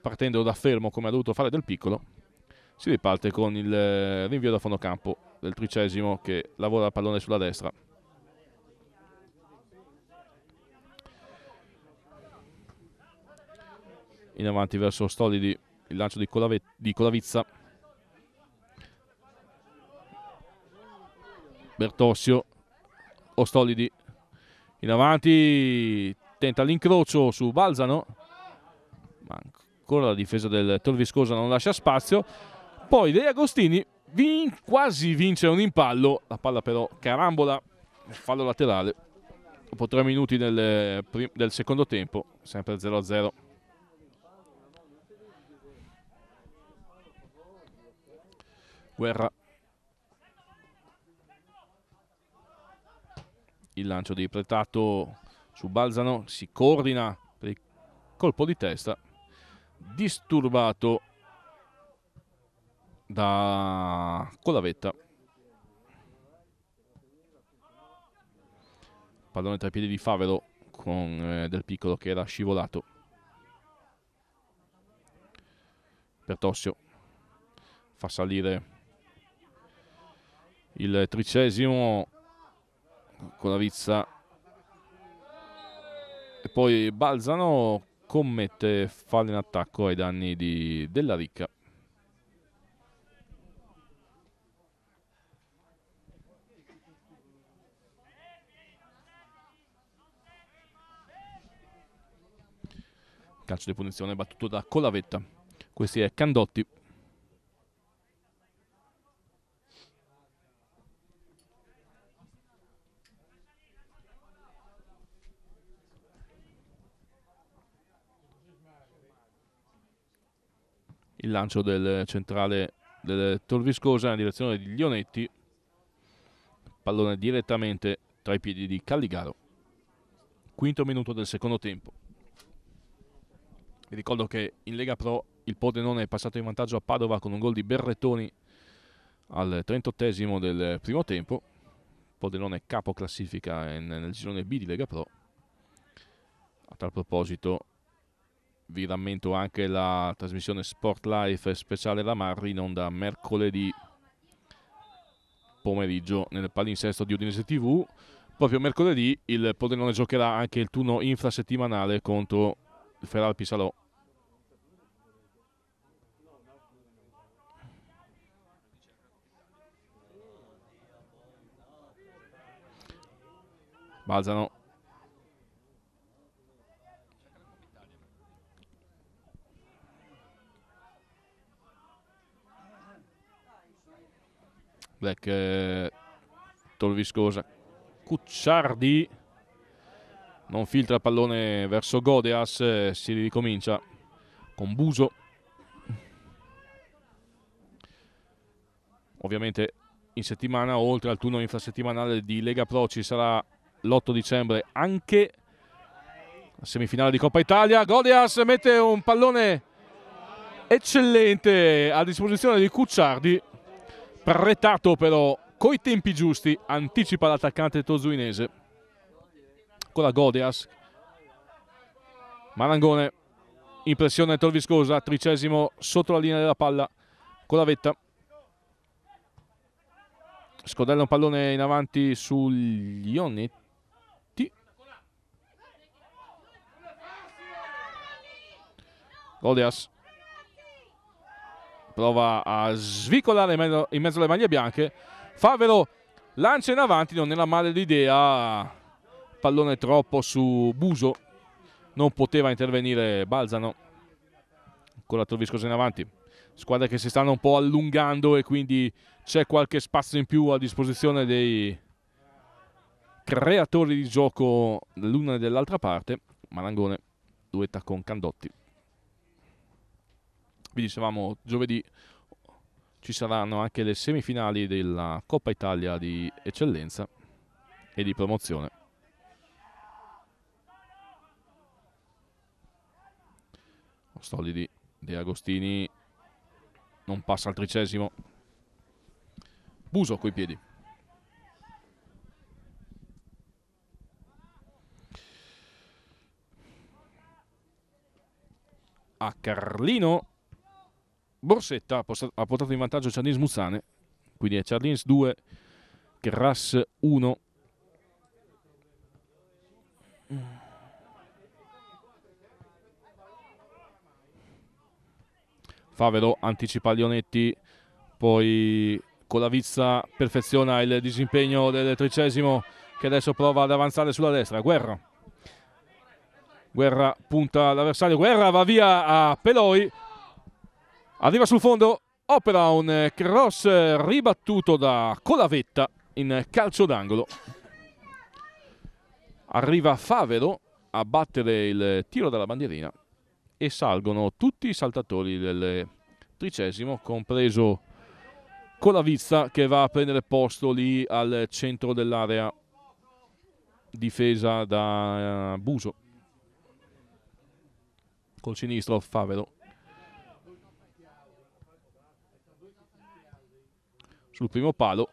partendo da fermo come ha dovuto fare Del Piccolo si riparte con il eh, rinvio da fondo campo del tricesimo che lavora il pallone sulla destra in avanti verso Stolidi il lancio di, Colav di Colavizza Bertossio, Ostolidi in avanti, tenta l'incrocio su Balzano, ma ancora la difesa del Torviscosa non lascia spazio, poi De Agostini vin quasi vince un impallo, la palla però carambola, fallo laterale, dopo tre minuti del, del secondo tempo, sempre 0-0. Guerra il lancio di Pretato su Balzano, si coordina per il colpo di testa, disturbato da Colavetta. Pallone tra i piedi di Favero con eh, Del Piccolo che era scivolato. Pertossio fa salire il tricesimo Colavizza e poi Balzano commette fallo in attacco ai danni di Della Ricca calcio di punizione battuto da Colavetta. Questi è Candotti. il lancio del centrale del Torviscosa in direzione di Lionetti pallone direttamente tra i piedi di Calligaro quinto minuto del secondo tempo vi ricordo che in Lega Pro il Pordenone è passato in vantaggio a Padova con un gol di Berrettoni al 38 del primo tempo Pordenone capo classifica nel girone B di Lega Pro a tal proposito vi rammento anche la trasmissione Sport Life speciale da Marri in onda mercoledì pomeriggio nel palinsesto di Udinese TV. Proprio mercoledì il Pordenone giocherà anche il turno infrasettimanale contro il Feral Pisalò. Balzano Black eh, Tolviscosa Cucciardi non filtra il pallone verso Godeas eh, si ricomincia con Buso ovviamente in settimana oltre al turno infrasettimanale di Lega Pro ci sarà l'8 dicembre anche la semifinale di Coppa Italia Godeas mette un pallone eccellente a disposizione di Cucciardi pretato però coi tempi giusti anticipa l'attaccante tozuinese con la Godias Marangone in pressione Torviscosa tricesimo sotto la linea della palla con la vetta scodella un pallone in avanti sugli Ionetti Godias prova a svicolare in mezzo alle maglie bianche, Favero lancia in avanti, non era male l'idea, pallone troppo su Buso, non poteva intervenire Balzano, ancora Troviscosa in avanti, squadre che si stanno un po' allungando e quindi c'è qualche spazio in più a disposizione dei creatori di gioco l'una e dell'altra parte, Marangone duetta con Candotti vi dicevamo giovedì ci saranno anche le semifinali della Coppa Italia di eccellenza e di promozione. Stolidi De Agostini non passa al tricesimo. Buso coi piedi. A Carlino Borsetta ha, portato in vantaggio Ciardins Muzzane, quindi è Ciardins 2, Grass 1. Favelo anticipa Lionetti, poi con la vizza perfeziona il disimpegno del tricesimo che adesso prova ad avanzare sulla destra. Guerra. Guerra punta l'avversario, Guerra va via a Peloi, Arriva sul fondo, opera un eh, cross eh, ribattuto da Colavetta in calcio d'angolo. Arriva Favero a battere il tiro dalla bandierina e salgono tutti i saltatori del tricesimo, compreso Colavizza che va a prendere posto lì al centro dell'area difesa da eh, Buso. Col sinistro Favero sul primo palo.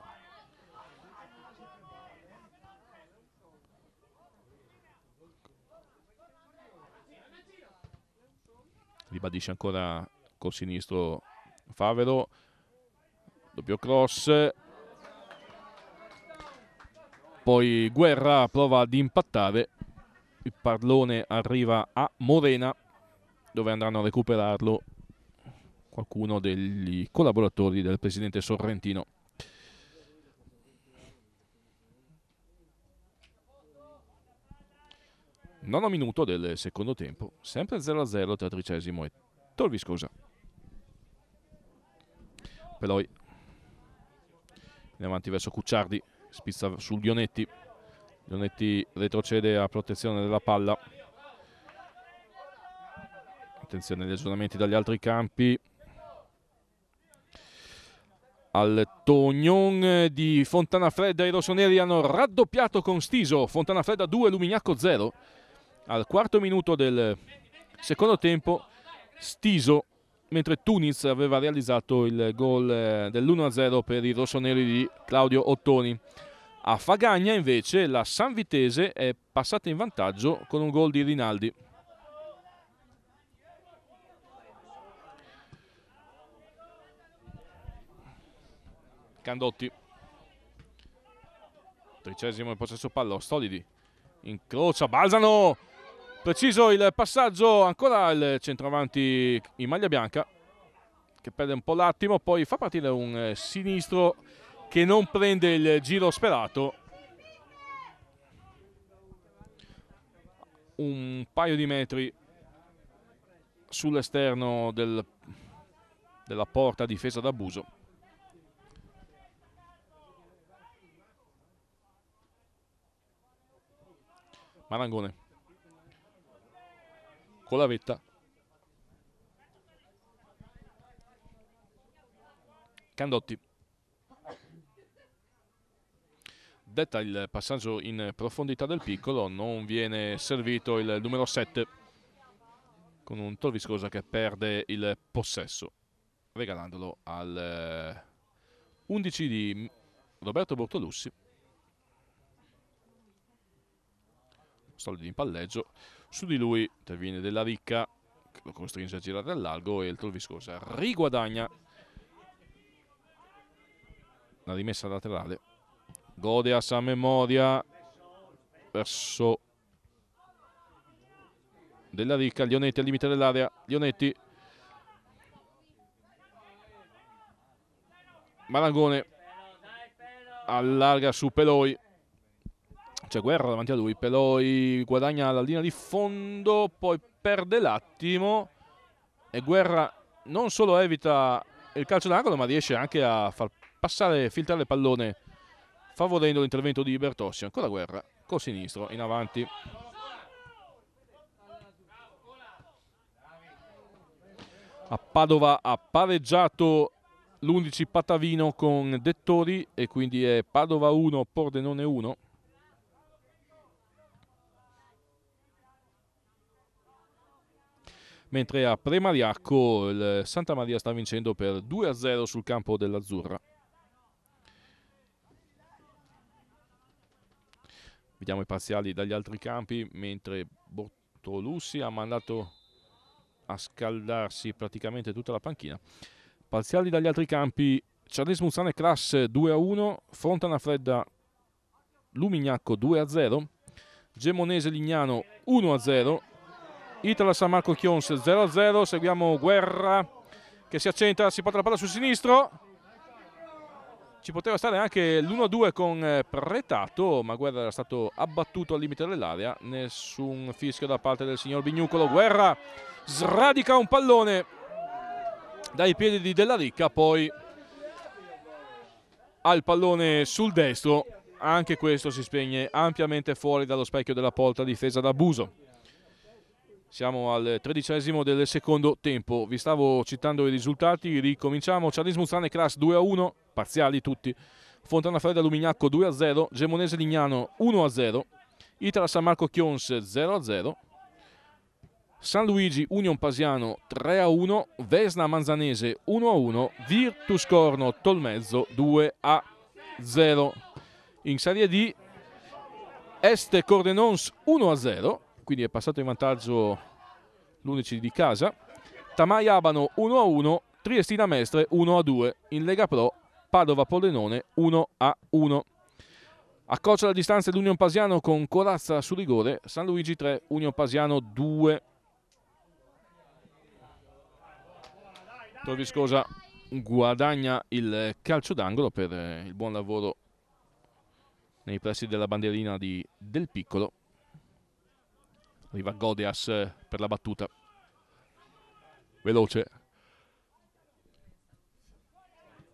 Ribadisce ancora col sinistro Favero, doppio cross. Poi Guerra prova ad impattare, il pallone arriva a Morena dove andranno a recuperarlo qualcuno degli collaboratori del presidente Sorrentino. Nono minuto del secondo tempo, sempre 0-0 tredicesimo e Torviscosa. Peloi in avanti verso Cucciardi, spizza su Ghionetti. Ghionetti retrocede a protezione della palla. Attenzione agli aggiornamenti dagli altri campi. Al Tognon di Fontana Fredda i rossoneri hanno raddoppiato con Stiso, Fontana Fredda 2, Lumignacco 0. Al quarto minuto del secondo tempo Stiso, mentre Tunis aveva realizzato il gol eh, dell'1-0 per i rossoneri di Claudio Ottoni. A Fagagna invece la Sanvitese è passata in vantaggio con un gol di Rinaldi. Candotti. Tredicesimo in possesso pallo Stolidi incrocia, Balzano, preciso il passaggio, ancora il centravanti in maglia bianca che perde un po' l'attimo, poi fa partire un eh, sinistro che non prende il giro sperato. Un paio di metri sull'esterno del, della porta difesa d'abuso. Marangone con la vetta Candotti detta il passaggio in profondità del piccolo non viene servito il numero 7 con un Torviscosa che perde il possesso regalandolo al 11 eh, di Roberto Bortolussi soldi in palleggio, su di lui interviene Della Ricca, che lo costringe a girare all'algo e il Tolviscosa riguadagna la rimessa laterale, gode a sa memoria verso Della Ricca, Lionetti al limite dell'area, Lionetti Marangone allarga su Peloi c'è Guerra davanti a lui, però guadagna la linea di fondo, poi perde l'attimo e Guerra non solo evita il calcio d'angolo ma riesce anche a far passare, filtrare il pallone favorendo l'intervento di Bertossi, ancora Guerra col sinistro in avanti. A Padova ha pareggiato l'11 Patavino con Dettori e quindi è Padova 1, Pordenone 1. mentre a Premariacco il Santa Maria sta vincendo per 2-0 sul campo dell'Azzurra. Vediamo i parziali dagli altri campi, mentre Bortolussi ha mandato a scaldarsi praticamente tutta la panchina. Parziali dagli altri campi, Charles Muzzane Crash 2-1, Fontana Fredda Lumignacco 2-0, Gemonese Lignano 1-0, Italo San Marco Chions 0-0, seguiamo Guerra che si accentra, si porta la palla sul sinistro. Ci poteva stare anche l'1-2 con eh, Pretato, ma Guerra era stato abbattuto al limite dell'area. Nessun fischio da parte del signor Bignucolo. Guerra sradica un pallone dai piedi di Della Ricca, poi ha il pallone sul destro. Anche questo si spegne ampiamente fuori dallo specchio della porta difesa da Buso. Siamo al tredicesimo del secondo tempo, vi stavo citando i risultati, ricominciamo Charles Muzzane Crash 2-1, a parziali tutti, Fontana Fredda Lumignacco 2-0, a Gemonese Lignano 1-0, a Itala San Marco Chions 0-0, a San Luigi Union Pasiano 3-1, a Vesna Manzanese 1-1, a Virtus Corno Tolmezzo 2-0. a In Serie D Este Cordenons 1-0, a quindi è passato in vantaggio l'11 di casa. Tamai Abano 1-1, a Triestina Mestre 1-2, a in Lega Pro Padova Pollenone 1-1. a Accorcia la distanza l'Union Pasiano con Corazza su rigore, San Luigi 3, Union Pasiano 2. Torviscosa guadagna il calcio d'angolo per il buon lavoro nei pressi della bandierina di Del Piccolo. Arriva Godias eh, per la battuta. Veloce.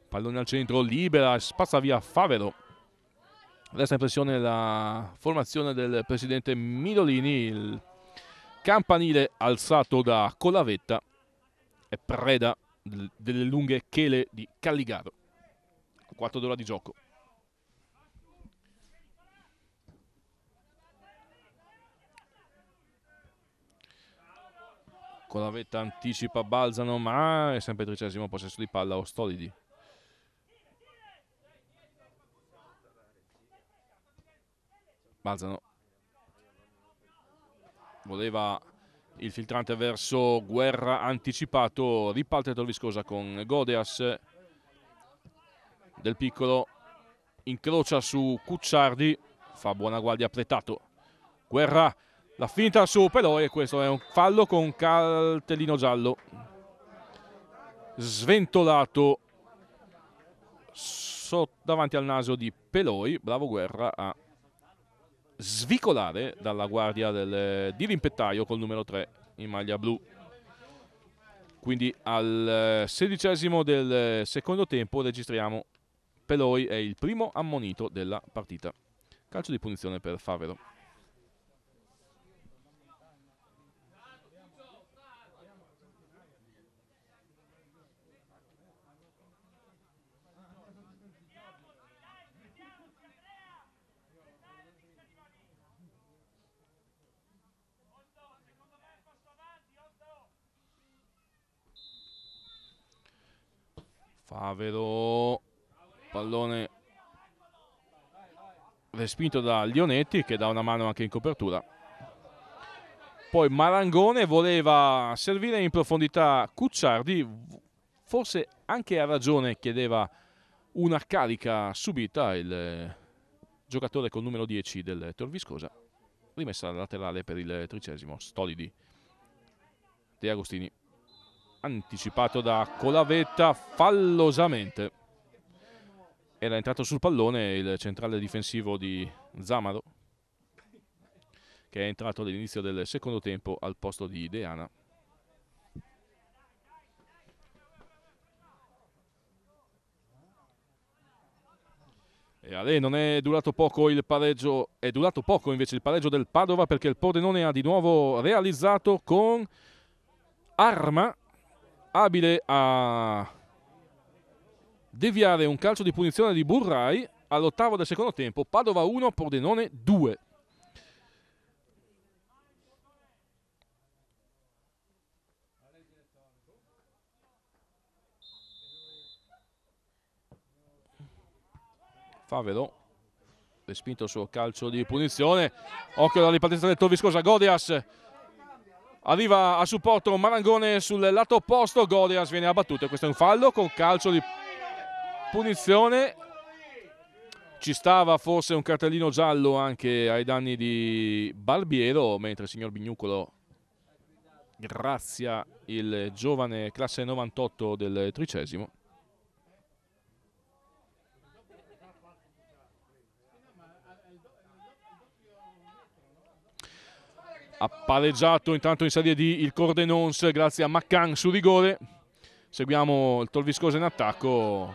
Pallone al centro, libera, spazza via Favero. Resta in pressione la formazione del presidente Milolini. Il campanile alzato da Colavetta e preda delle lunghe chele di Calligaro. 4 d'ora di gioco. Con la vetta anticipa Balzano, ma è sempre il tredicesimo possesso di palla Ostolidi. Balzano voleva il filtrante verso Guerra anticipato, ripalte Torviscosa con Godeas del piccolo incrocia su Cucciardi, fa buona guardia pletato. Guerra la finta su Peloi e questo è un fallo con cartellino giallo. Sventolato davanti al naso di Peloi, bravo Guerra a svicolare dalla guardia del rimpettaio col numero 3 in maglia blu. Quindi al sedicesimo del secondo tempo registriamo Peloi è il primo ammonito della partita. Calcio di punizione per Favero. Favero, pallone respinto da Lionetti che dà una mano anche in copertura. Poi Marangone voleva servire in profondità Cucciardi, forse anche a ragione chiedeva una carica subita il giocatore col numero 10 del Torviscosa, rimessa laterale per il tricesimo, Stolidi. De Agostini anticipato da Colavetta fallosamente. Era entrato sul pallone il centrale difensivo di Zamaro, che è entrato all'inizio del secondo tempo al posto di Deana. E a lei non è durato poco il pareggio, è durato poco invece il pareggio del Padova perché il Pordenone ha di nuovo realizzato con Arma abile a deviare un calcio di punizione di Burrai all'ottavo del secondo tempo, Padova 1, Pordenone 2. Favero respinto il suo calcio di punizione occhio alla ripartenza del Torviscosa Godias arriva a supporto Marangone sul lato opposto Gorias viene abbattuto e questo è un fallo con calcio di punizione ci stava forse un cartellino giallo anche ai danni di Barbiero mentre il signor Bignucolo grazia il giovane classe 98 del tricesimo ha pareggiato intanto in serie D il Cordenons grazie a Maccan su rigore seguiamo il Tolviscosa in attacco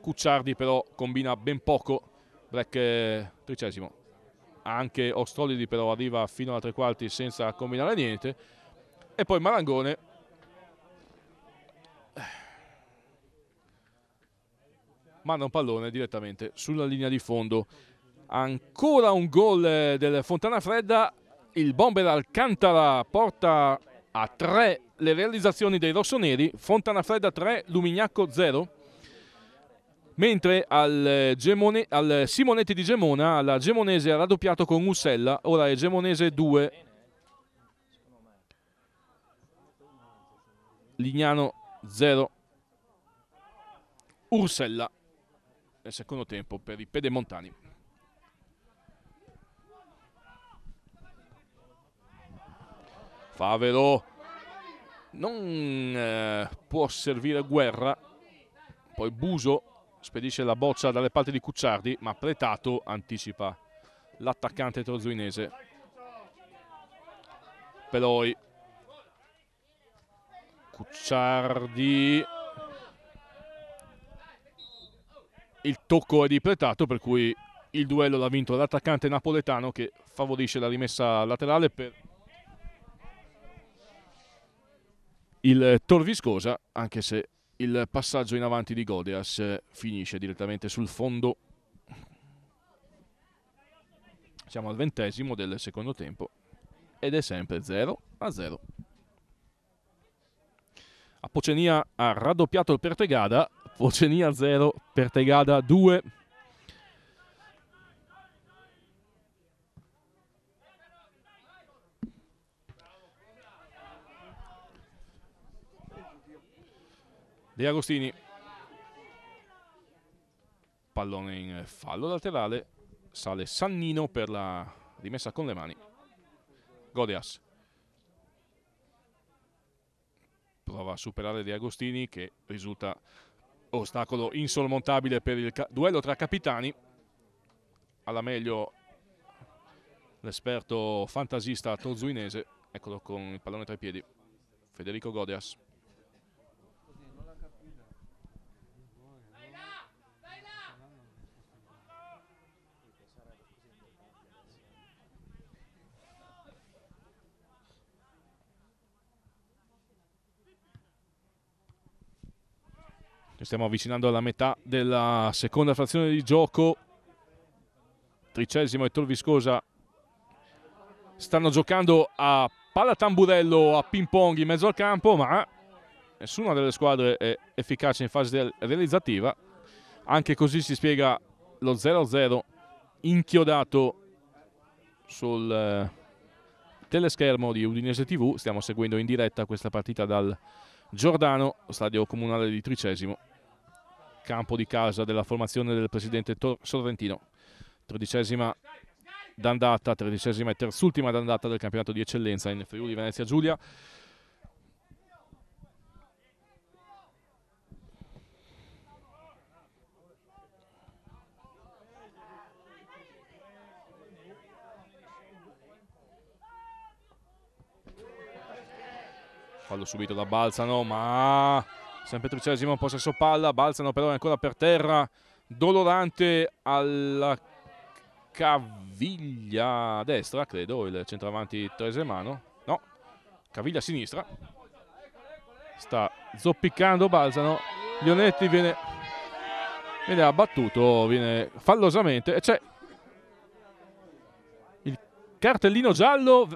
Cucciardi però combina ben poco break eh, tredicesimo anche Ostrolidi però arriva fino alla tre quarti senza combinare niente e poi Marangone manda un pallone direttamente sulla linea di fondo ancora un gol eh, del Fontana Fredda il bomber Alcantara porta a 3 le realizzazioni dei rossoneri, Fontana Fredda 3, Lumignacco 0 mentre al, eh, Gemone, al, Simonetti di Gemona la Gemonese ha raddoppiato con Mussella, ora è Gemonese 2 Lignano 0 Ursella nel secondo tempo per i pedemontani Favelo non eh, può servire guerra, poi Buso spedisce la boccia dalle parti di Cucciardi, ma Pretato anticipa l'attaccante torzuinese. Peloi, Cucciardi, il tocco è di Pretato per cui il duello l'ha vinto l'attaccante napoletano che favorisce la rimessa laterale per il Torviscosa, anche se il passaggio in avanti di Godeas finisce direttamente sul fondo. Siamo al ventesimo del secondo tempo ed è sempre 0 a 0. A Pocenia ha raddoppiato il Pertegada, Pocenia 0, Pertegada 2. De Agostini. Pallone in fallo laterale. Sale Sannino per la rimessa con le mani. Godias Prova a superare De Agostini che risulta ostacolo insormontabile per il duello tra capitani. Alla meglio l'esperto fantasista tozzuinese eccolo con il pallone tra i piedi, Federico Godias stiamo avvicinando alla metà della seconda frazione di gioco. Tricesimo e Torviscosa stanno giocando a palla tamburello a ping pong in mezzo al campo, ma nessuna delle squadre è efficace in fase realizzativa. Anche così si spiega lo 0-0 inchiodato sul eh, teleschermo di Udinese TV. Stiamo seguendo in diretta questa partita dal Giordano, stadio comunale di Tricesimo, campo di casa della formazione del presidente Tor Sorrentino. Tredicesima d'andata, tredicesima e terzultima d'andata del campionato di eccellenza in Friuli Venezia Giulia. fallo subito da Balzano ma San tredicesimo possesso palla Balzano però è ancora per terra dolorante alla caviglia destra credo il centravanti Tresemano no caviglia sinistra sta zoppicando Balzano Lionetti viene, viene abbattuto viene fallosamente e c'è il cartellino giallo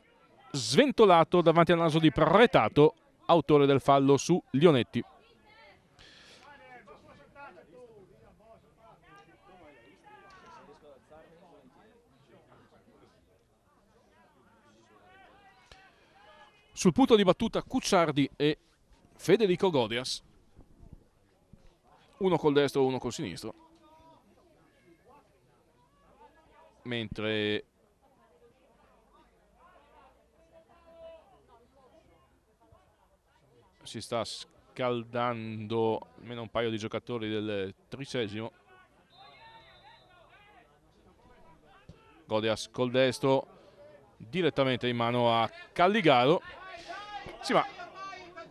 sventolato davanti al naso di Proretato, autore del fallo su Lionetti. Sul punto di battuta Cucciardi e Federico Godias. Uno col destro, uno col sinistro. Mentre si sta scaldando almeno un paio di giocatori del tricesimo Godias col destro direttamente in mano a Calligaro sì ma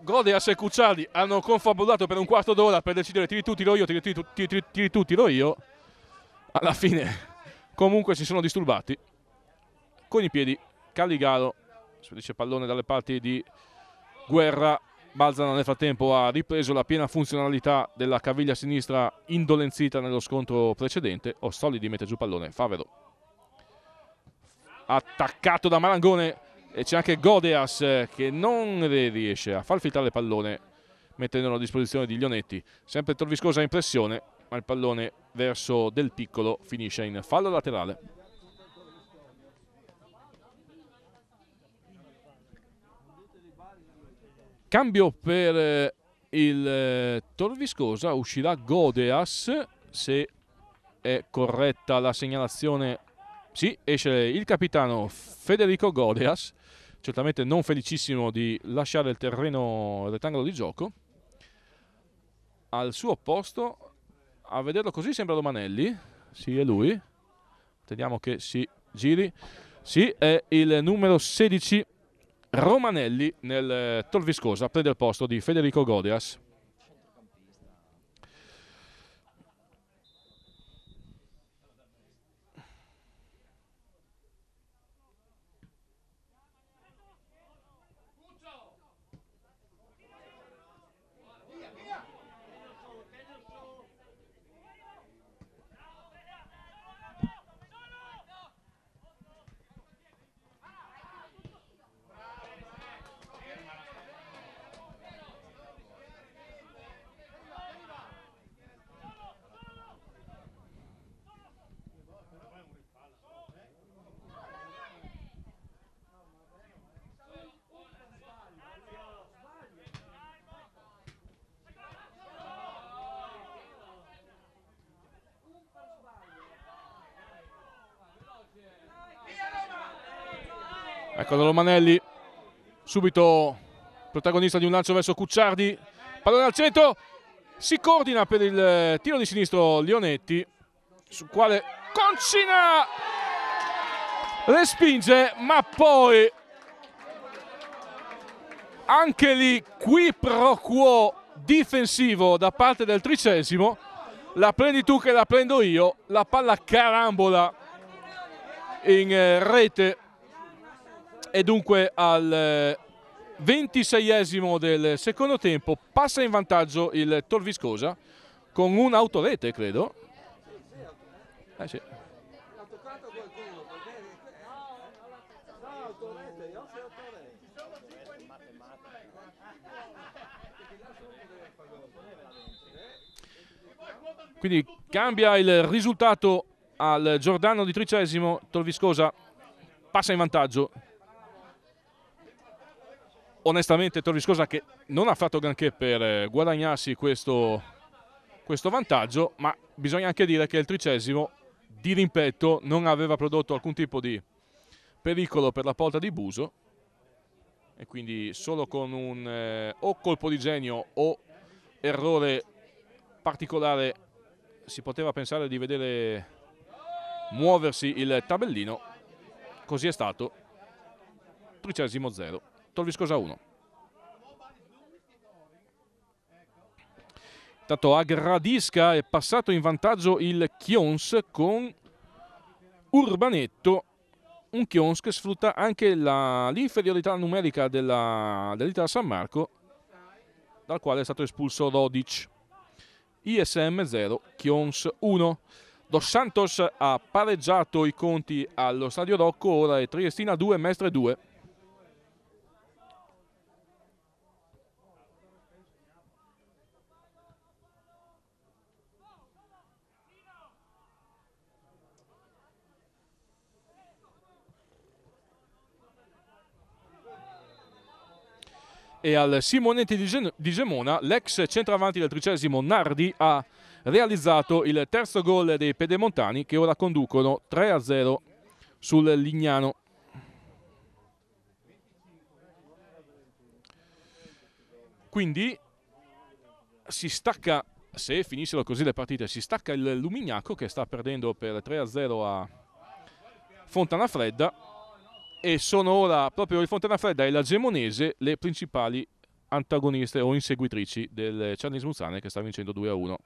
Godias e Cucciardi hanno confabulato per un quarto d'ora per decidere tiri tu, tiro io, tiri tu, tiri, tiri tu, tiro io alla fine comunque si sono disturbati con i piedi Calligaro spedisce pallone dalle parti di Guerra Balzana nel frattempo ha ripreso la piena funzionalità della caviglia sinistra indolenzita nello scontro precedente. Ossoli di mette giù pallone, Favero. Attaccato da Marangone e c'è anche Godeas eh, che non riesce a far filtrare il pallone mettendolo a disposizione di Lionetti. Sempre Torviscosa in pressione, ma il pallone verso Del Piccolo finisce in fallo laterale. Cambio per eh, il eh, Torviscosa, uscirà Godeas, se è corretta la segnalazione. Sì, esce il capitano Federico Godeas, certamente non felicissimo di lasciare il terreno rettangolo di gioco. Al suo posto, a vederlo così sembra Romanelli, sì è lui, vediamo che si giri, sì è il numero 16 Romanelli nel eh, Tolviscosa prende il posto di Federico Godias. Ecco Eccolo Romanelli, subito protagonista di un lancio verso Cucciardi, pallone al centro, si coordina per il eh, tiro di sinistro Lionetti, sul quale Concina respinge, ma poi anche lì qui pro quo difensivo da parte del tricesimo, la prendi tu che la prendo io, la palla carambola in eh, rete e dunque al 26esimo eh, del secondo tempo passa in vantaggio il Torviscosa con un autorete, credo eh sì. quindi cambia il risultato al Giordano di tricesimo Torviscosa passa in vantaggio onestamente Torviscosa che non ha fatto granché per eh, guadagnarsi questo, questo vantaggio, ma bisogna anche dire che il tricesimo di rimpetto non aveva prodotto alcun tipo di pericolo per la porta di Buso e quindi solo con un eh, o colpo di genio o errore particolare si poteva pensare di vedere muoversi il tabellino così è stato tricesimo zero Tor Viscosa 1. Intanto Gradisca è passato in vantaggio il Chions con Urbanetto, un Chions che sfrutta anche l'inferiorità numerica dell'Italia dell San Marco, dal quale è stato espulso Rodic. ISM 0, Chions 1. Dos Santos ha pareggiato i conti allo Stadio Rocco, ora è Triestina 2, Mestre 2. e al Simonetti di, Gemona l'ex centravanti del tricesimo Nardi ha realizzato il terzo gol dei pedemontani che ora conducono 3-0 sul Lignano. Quindi si stacca, se finissero così le partite, si stacca il Lumignaco che sta perdendo per 3-0 a Fontana Fredda e sono ora proprio il Fontana Fredda e la Gemonese le principali antagoniste o inseguitrici del Cerni Smuzzane che sta vincendo 2-1 a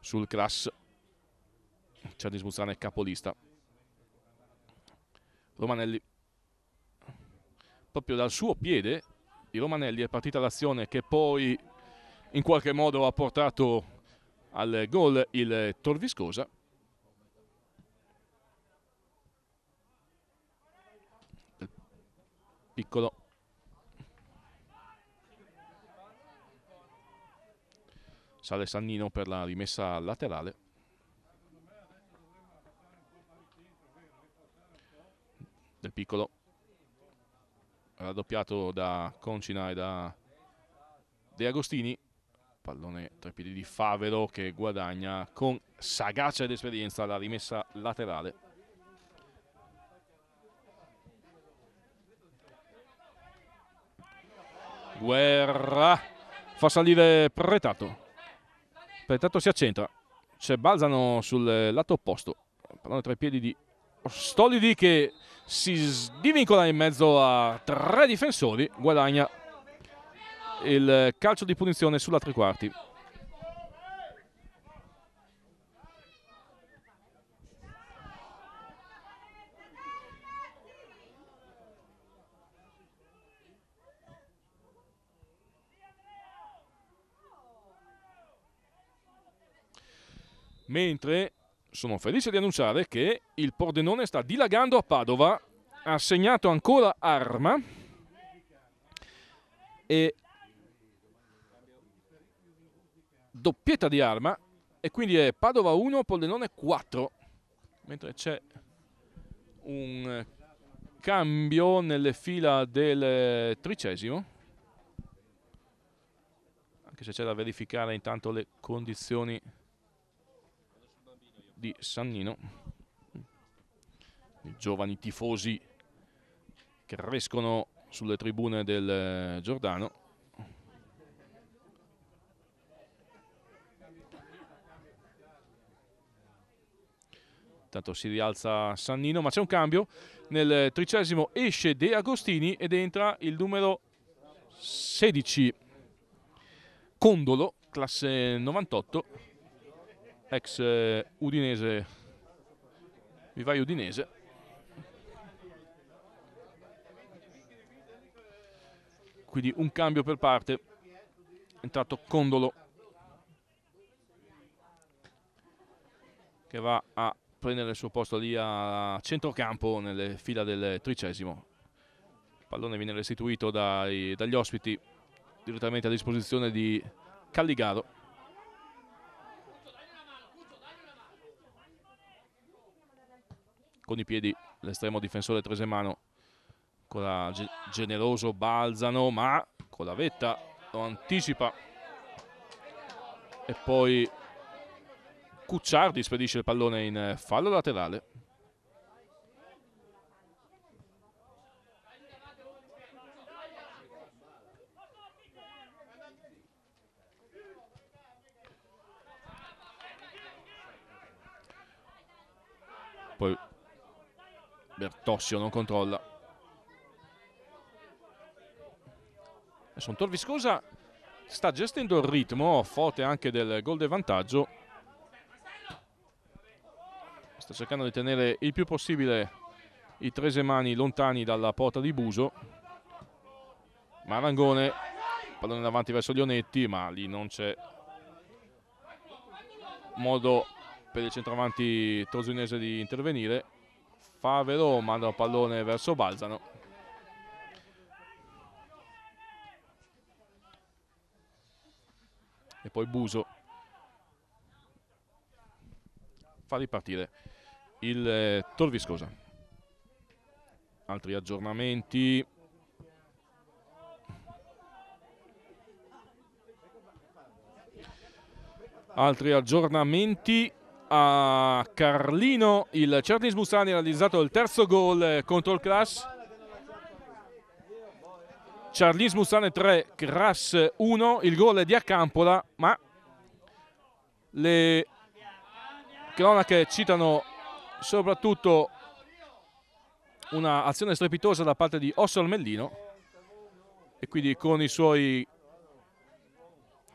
sul Crass. Cerni Smuzzane capolista. Romanelli. Proprio dal suo piede di Romanelli è partita l'azione che poi in qualche modo ha portato al gol il Torviscosa piccolo sale Sannino per la rimessa laterale del piccolo raddoppiato da Concina e da De Agostini pallone tra i piedi di Favero che guadagna con sagacia ed esperienza la rimessa laterale Guerra fa salire Pretato. Pretato si accentra. C'è cioè, Balzano sul lato opposto. Pallone tra i piedi di Stolidi che si divincola in mezzo a tre difensori. Guadagna il calcio di punizione sulla tre quarti. mentre sono felice di annunciare che il Pordenone sta dilagando a Padova, ha segnato ancora Arma e doppietta di Arma e quindi è Padova 1, Pordenone 4, mentre c'è un cambio nelle fila del tricesimo anche se c'è da verificare intanto le condizioni di Sannino, i giovani tifosi che crescono sulle tribune del eh, Giordano. Intanto si rialza Sannino, ma c'è un cambio. Nel tricesimo esce De Agostini ed entra il numero 16, Condolo, classe 98 ex eh, Udinese, vivaio Udinese. Quindi un cambio per parte, è entrato Condolo che va a prendere il suo posto lì a centrocampo nelle fila del tricesimo. Il pallone viene restituito dai, dagli ospiti direttamente a disposizione di Calligaro. con i piedi l'estremo difensore Tresemano ancora ge generoso Balzano ma con la vetta lo anticipa e poi Cucciardi spedisce il pallone in fallo laterale poi Bertossio non controlla. Adesso un Torviscosa sta gestendo il ritmo, forte anche del gol del vantaggio. Sta cercando di tenere il più possibile i tresemani lontani dalla porta di Buso. Marangone, pallone in avanti verso Lionetti, ma lì non c'è modo per il centravanti tosinese di intervenire. Favero manda il pallone verso Balzano e poi Buso fa ripartire il eh, Torviscosa altri aggiornamenti altri aggiornamenti a Carlino. Il Cernis Musani ha realizzato il terzo gol eh, contro il Crash. Charlis Musane 3, Crash 1, il gol è di Acampola, ma le cronache citano soprattutto una azione strepitosa da parte di Osso Almellino e quindi con i suoi,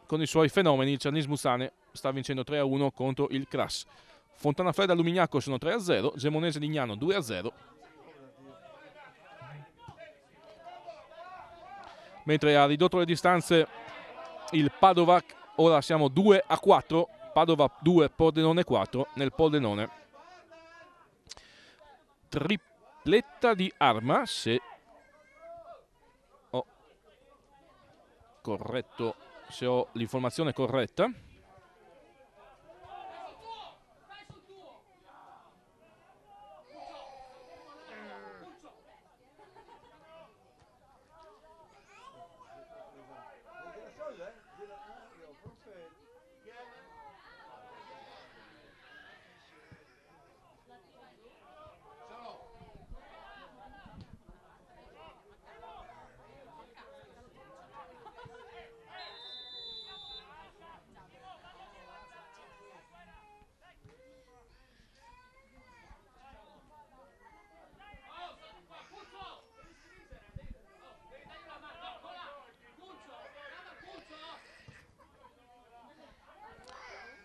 con i suoi fenomeni Cernis Musane sta vincendo 3-1 contro il Crass. Fontanafredda Lumignacco sono 3-0, Gemonese Lignano 2-0. Mentre ha ridotto le distanze il Padova, ora siamo 2-4, Padova 2, Pordenone 4 nel Pordenone. Tripletta di arma, se ho, corretto, se ho l'informazione corretta.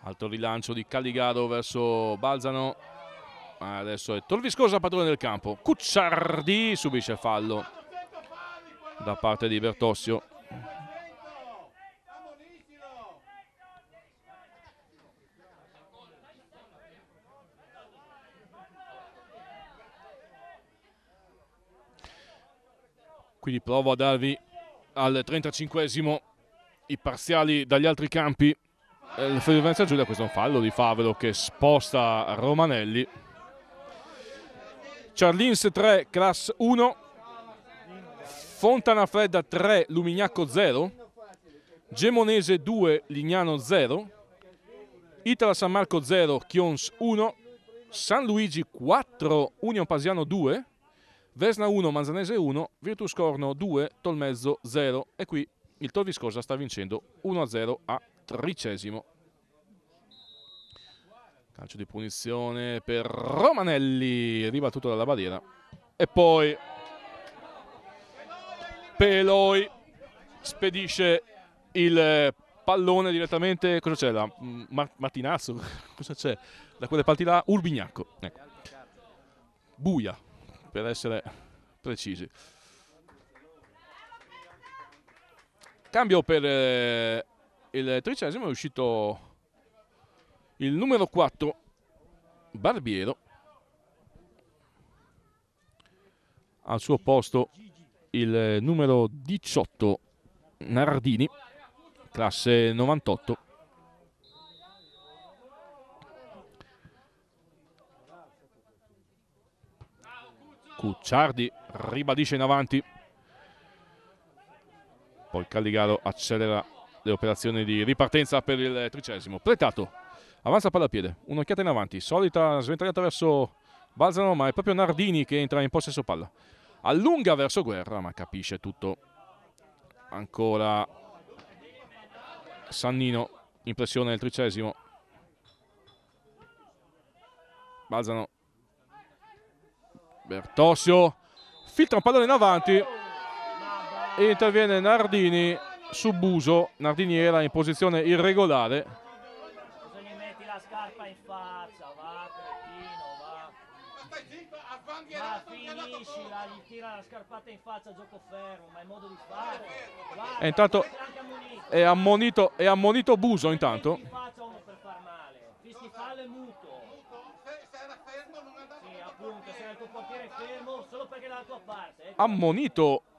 Altro rilancio di Calligaro verso Balzano. Adesso è Torviscosa padrone del campo. Cucciardi subisce fallo da parte di Bertossio. Quindi provo a darvi al 35 esimo i parziali dagli altri campi eh, Fiorentina Giulia questo è un fallo di Favero che sposta Romanelli Charlins 3 Class 1 Fontana Fredda 3 Lumignacco 0 Gemonese 2 Lignano 0 Itala San Marco 0 Chions 1 San Luigi 4 Union Pasiano 2 Vesna 1 Manzanese 1 Virtus Corno 2 Tolmezzo 0 e qui il Torviscosa sta vincendo 1-0 a tricesimo. Calcio di punizione per Romanelli, ribattuto dalla barriera. E poi Peloi spedisce il pallone direttamente. Cosa c'è Da mm, Mar Martinazzo? Cosa c'è? Da quelle parti là? Urbignacco. Ecco. Buia, per essere precisi. Cambio per eh, il tredicesimo è uscito il numero 4 Barbiero al suo posto il numero 18 Nardini classe 98 Cucciardi ribadisce in avanti poi Calligaro accelera le operazioni di ripartenza per il tricesimo. Pletato avanza palla a piede, un'occhiata in avanti, solita sventagliata verso Balzano, ma è proprio Nardini che entra in possesso palla. Allunga verso Guerra, ma capisce tutto. Ancora Sannino in pressione del tricesimo. Balzano. Bertosio filtra un pallone in avanti. Interviene Nardini su Buso, Nardiniera in posizione irregolare. Bisogna metti la scarpa in faccia, va cretino, va. Stai zitto, avvanghierato, finiscila, gli tira la scarpata in faccia gioco fermo, ma è modo di fare. Guarda, e intanto è ammonito, è ammonito Buso intanto. Ammonito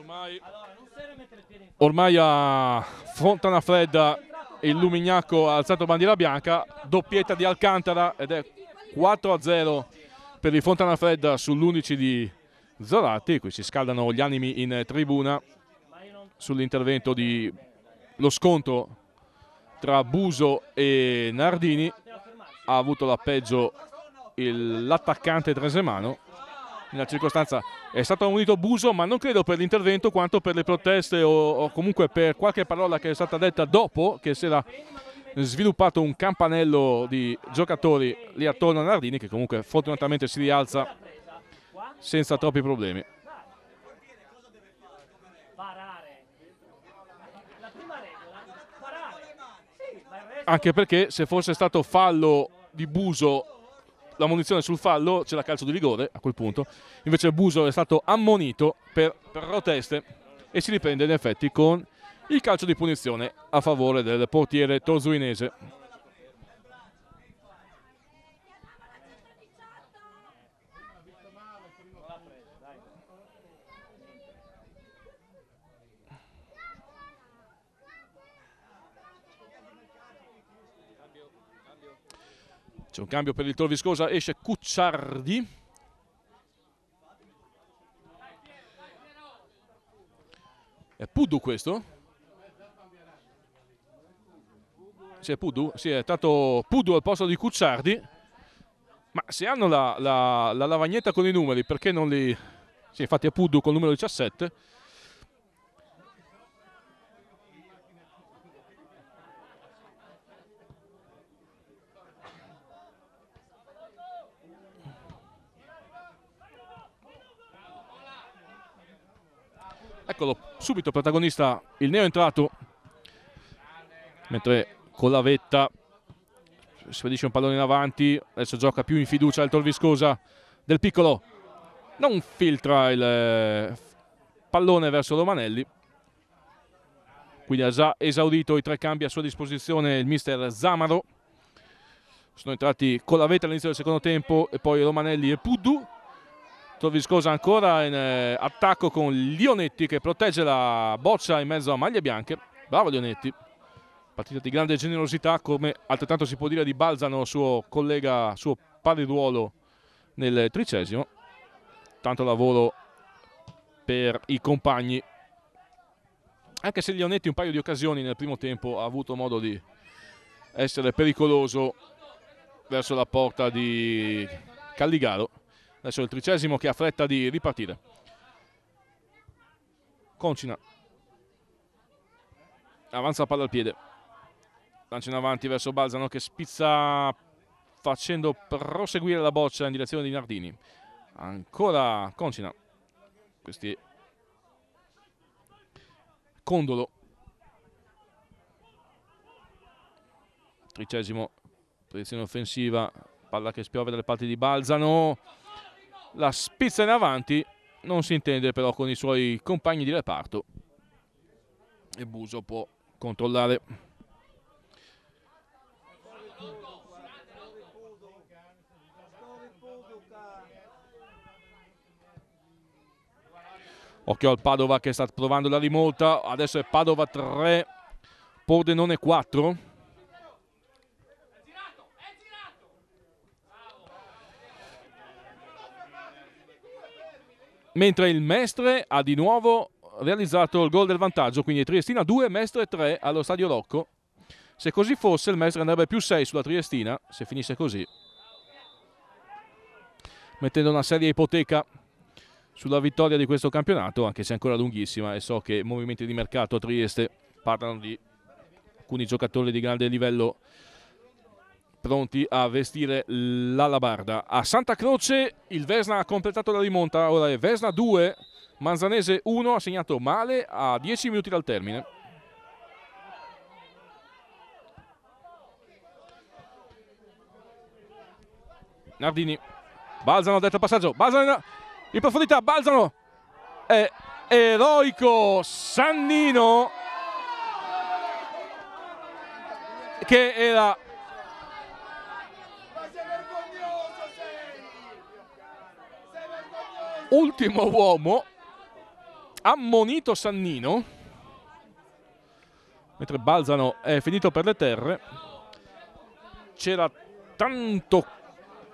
Ormai, ormai a Fontana Fredda il Lumignacco ha alzato bandiera bianca, doppietta di Alcantara ed è 4 a 0 per il Fontana Fredda sull'11 di Zorati. Qui si scaldano gli animi in tribuna sull'intervento di lo scontro tra Buso e Nardini. Ha avuto l'appeggio l'attaccante Tresemano nella circostanza è stato unito Buso ma non credo per l'intervento quanto per le proteste o, o comunque per qualche parola che è stata detta dopo che si era sviluppato un campanello di giocatori lì attorno a Nardini che comunque fortunatamente si rialza senza troppi problemi. Anche perché se fosse stato fallo di Buso la munizione sul fallo, c'è la calcio di rigore a quel punto, invece Buso è stato ammonito per, per proteste e si riprende in effetti con il calcio di punizione a favore del portiere tosuinese. C'è un cambio per il Viscosa, esce Cucciardi. È Puddu questo? Sì, è Puddu. Sì, è stato Puddu al posto di Cucciardi. Ma se hanno la, la, la lavagnetta con i numeri, perché non li... Sì, infatti è Puddu col numero 17 Eccolo, subito protagonista il neo entrato. Mentre con la vetta spedisce un pallone in avanti, adesso gioca più in fiducia il Torviscosa del piccolo. Non filtra il eh, pallone verso Romanelli. Quindi ha già esaurito i tre cambi a sua disposizione il mister Zamaro. Sono entrati con la vetta all'inizio del secondo tempo e poi Romanelli e Puddu Troviscosa ancora in eh, attacco con Lionetti che protegge la boccia in mezzo a maglie bianche bravo Lionetti partita di grande generosità come altrettanto si può dire di Balzano suo collega, suo pari ruolo nel tricesimo tanto lavoro per i compagni anche se Lionetti un paio di occasioni nel primo tempo ha avuto modo di essere pericoloso verso la porta di Calligaro adesso il tricesimo che ha fretta di ripartire Concina avanza la palla al piede lancia in avanti verso Balzano che spizza facendo proseguire la boccia in direzione di Nardini ancora Concina questi Condolo tricesimo posizione offensiva palla che spiove dalle parti di Balzano la spizza in avanti, non si intende però con i suoi compagni di reparto e Buso può controllare. Occhio al Padova che sta provando la rimolta adesso è Padova 3, Pordenone 4. mentre il Mestre ha di nuovo realizzato il gol del vantaggio, quindi Triestina 2, Mestre 3 allo Stadio Locco. Se così fosse il Mestre andrebbe più 6 sulla Triestina, se finisse così, mettendo una serie ipoteca sulla vittoria di questo campionato, anche se è ancora lunghissima e so che movimenti di mercato a Trieste parlano di alcuni giocatori di grande livello pronti a vestire l'alabarda. A Santa Croce il Vesna ha completato la rimonta, ora è Vesna 2, Manzanese 1, ha segnato male a 10 minuti dal termine. Nardini, Balzano, detto passaggio, Balzano in profondità, Balzano, è eroico Sannino che era ultimo uomo, ammonito Sannino, mentre Balzano è finito per le terre, c'era tanto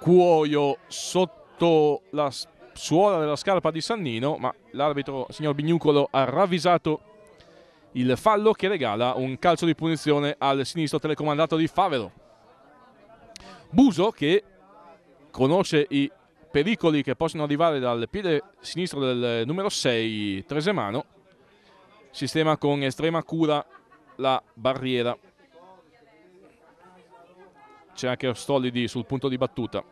cuoio sotto la suola della scarpa di Sannino, ma l'arbitro, signor Bignucolo, ha ravvisato il fallo che regala un calcio di punizione al sinistro telecomandato di Favelo Buso che conosce i pericoli che possono arrivare dal piede sinistro del eh, numero 6 Tresemano sistema con estrema cura la barriera c'è anche Ostolidi sul punto di battuta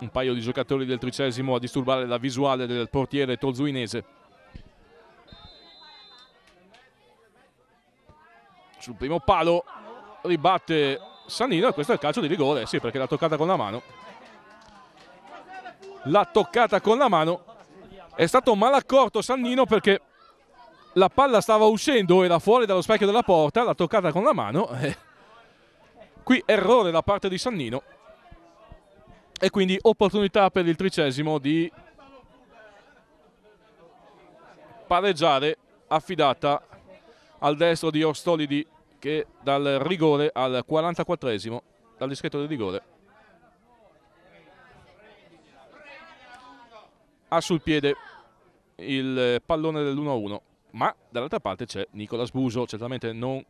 un paio di giocatori del tricesimo a disturbare la visuale del portiere tolzuinese sul primo palo ribatte Sannino e questo è il calcio di rigore, sì perché l'ha toccata con la mano. L'ha toccata con la mano, è stato mal accorto Sannino perché la palla stava uscendo, era fuori dallo specchio della porta, l'ha toccata con la mano. Qui errore da parte di Sannino e quindi opportunità per il tricesimo di pareggiare affidata al destro di Orstolidi che dal rigore al 44esimo, dal dischetto del rigore, ha sul piede il pallone dell'1-1, ma dall'altra parte c'è Nicolas Buso, certamente non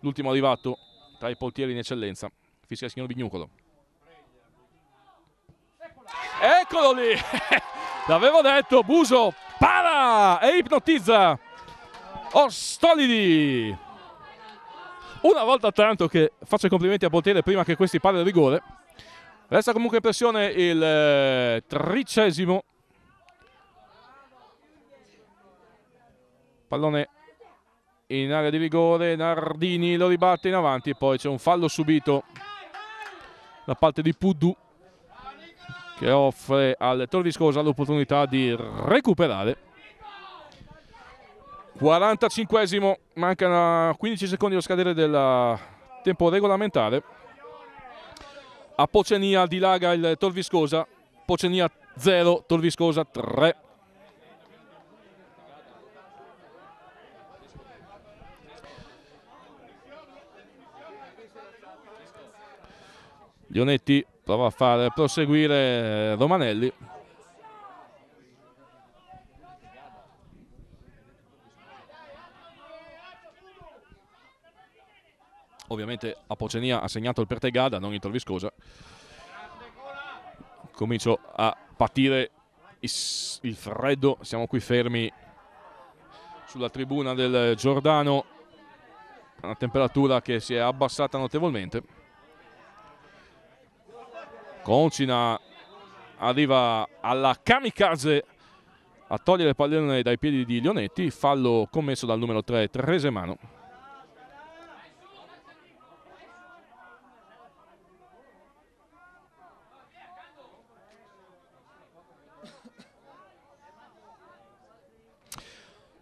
l'ultimo arrivato tra i portieri in eccellenza, fischia il signor Vignucolo. Eccolo lì! L'avevo detto, Buso para e ipnotizza Ostolidi! Una volta tanto che faccio i complimenti a Boltiere prima che questi parli il rigore. Resta comunque in pressione il eh, tredicesimo. Pallone in area di rigore, Nardini lo ribatte in avanti e poi c'è un fallo subito da parte di Puddu che offre al Torviscosa l'opportunità di recuperare. 45esimo, mancano 15 secondi allo scadere del tempo regolamentare. A Pocenia dilaga il Torviscosa, Pocenia 0, Torviscosa 3. Lionetti prova a far proseguire Romanelli Ovviamente Apocenia ha segnato il Pertegada, non in Torviscosa. Comincio a patire il freddo, siamo qui fermi sulla tribuna del Giordano, una temperatura che si è abbassata notevolmente. Concina arriva alla kamikaze a togliere il pallone dai piedi di Lionetti, fallo commesso dal numero 3 Tresemano.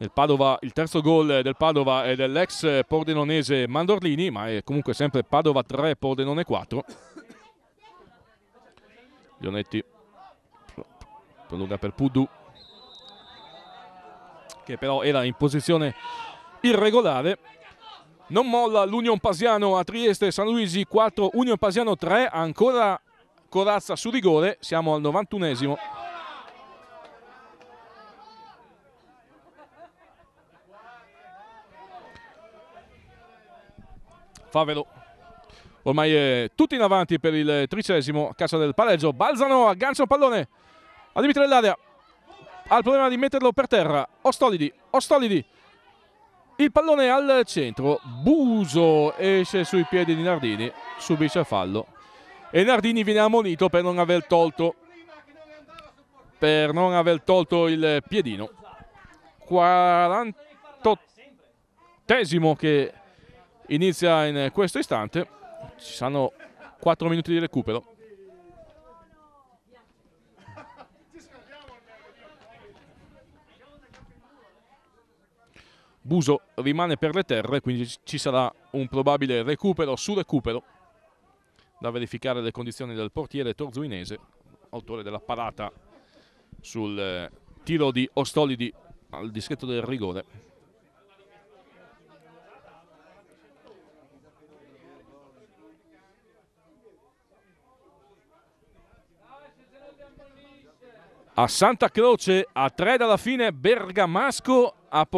del Padova, il terzo gol del Padova è dell'ex pordenonese Mandorlini, ma è comunque sempre Padova 3, Pordenone 4. Leonetti prolunga per Puddu, che però era in posizione irregolare. Non molla l'Union Pasiano a Trieste, San Luigi 4, Union Pasiano 3, ancora Corazza su rigore, siamo al 91esimo. favelo ormai è tutto in avanti per il tricesimo a caccia del pareggio Balzano aggancia un pallone a limite dell'area ha il problema di metterlo per terra Ostolidi, Ostolidi il pallone al centro Buso esce sui piedi di Nardini subisce fallo e Nardini viene ammonito per non aver tolto per non aver tolto il piedino 48 che inizia in questo istante, ci saranno 4 minuti di recupero. Buso rimane per le terre, quindi ci sarà un probabile recupero su recupero da verificare le condizioni del portiere torzuinese, autore della parata sul eh, tiro di Ostolidi al dischetto del rigore. A Santa Croce a tre dalla fine Bergamasco ha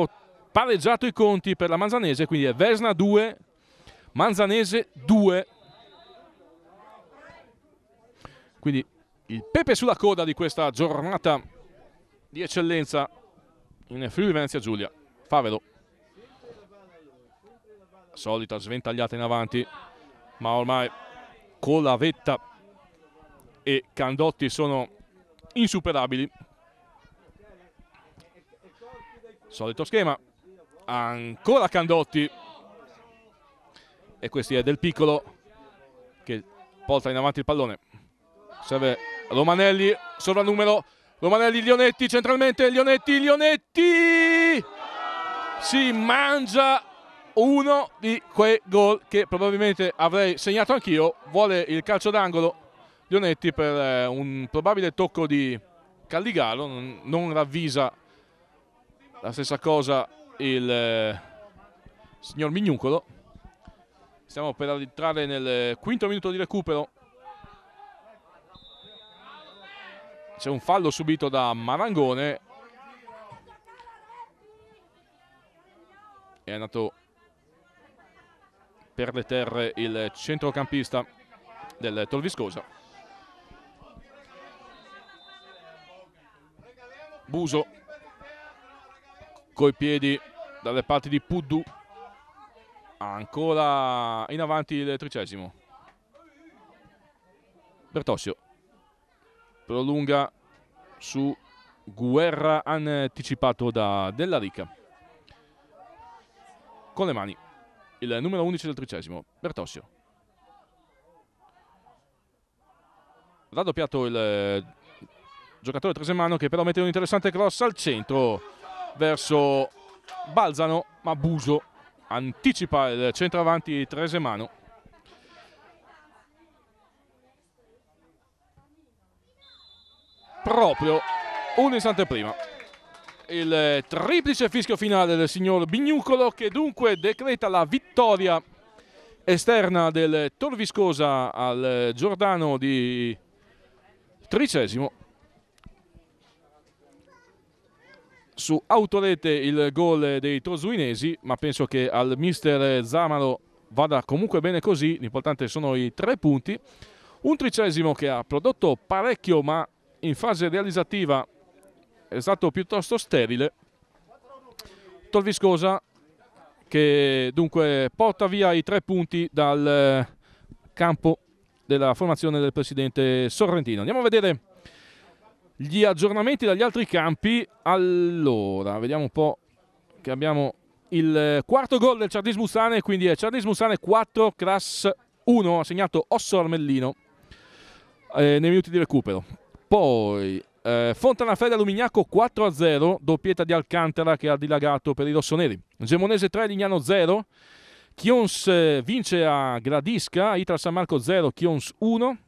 pareggiato i conti per la Manzanese, quindi è Vesna 2, Manzanese 2. Quindi il pepe sulla coda di questa giornata di eccellenza in Friuli Venezia Giulia. Favelo. Solita sventagliata in avanti, ma ormai con la vetta e Candotti sono insuperabili. Solito schema, ancora Candotti e questi è del piccolo che porta in avanti il pallone. Serve Romanelli, sovrannumero, Romanelli, Lionetti, centralmente, Lionetti, Lionetti! Si mangia uno di quei gol che probabilmente avrei segnato anch'io, vuole il calcio d'angolo Ionetti per eh, un probabile tocco di Calligalo, non ravvisa la stessa cosa il eh, signor Mignucolo. Stiamo per entrare nel eh, quinto minuto di recupero. C'è un fallo subito da Marangone. È andato per le terre il centrocampista del Torviscosa. Buso coi piedi dalle parti di Puddu ancora in avanti il tricesimo Bertossio prolunga su Guerra anticipato da Della Rica con le mani il numero 11 del tricesimo Bertossio raddoppiato il giocatore Tresemano che però mette un interessante cross al centro verso Balzano, ma Buso anticipa il centravanti Tresemano. Proprio un istante prima il triplice fischio finale del signor Bignucolo che dunque decreta la vittoria esterna del Torviscosa al Giordano di tricesimo su autorete il gol dei tosuinesi, ma penso che al mister Zamaro vada comunque bene così, l'importante sono i tre punti. Un tricesimo che ha prodotto parecchio, ma in fase realizzativa è stato piuttosto sterile. Torviscosa che dunque porta via i tre punti dal campo della formazione del presidente Sorrentino. Andiamo a vedere gli aggiornamenti dagli altri campi. Allora, vediamo un po' che abbiamo il quarto gol del Ciardis Musane, quindi è Ciardis Musane 4, Crass 1, ha segnato Osso Armellino eh, nei minuti di recupero. Poi eh, Fontana Fredda Lumignacco 4 0, doppietta di Alcantara che ha dilagato per i rossoneri. Gemonese 3, Lignano 0. Chions eh, vince a Gradisca, Itra San Marco 0, Chions 1.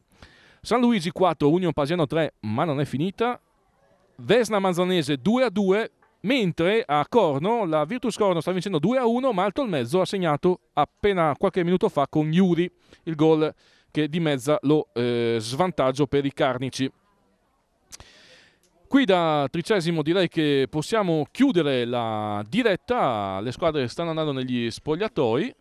San Luigi 4, Union Pasiano 3, ma non è finita. Vesna Manzanese 2 a 2, mentre a Corno la Virtus Corno sta vincendo 2 a 1, ma alto il mezzo ha segnato appena qualche minuto fa con Yuri il gol che dimezza lo eh, svantaggio per i carnici. Qui da tricesimo direi che possiamo chiudere la diretta, le squadre stanno andando negli spogliatoi.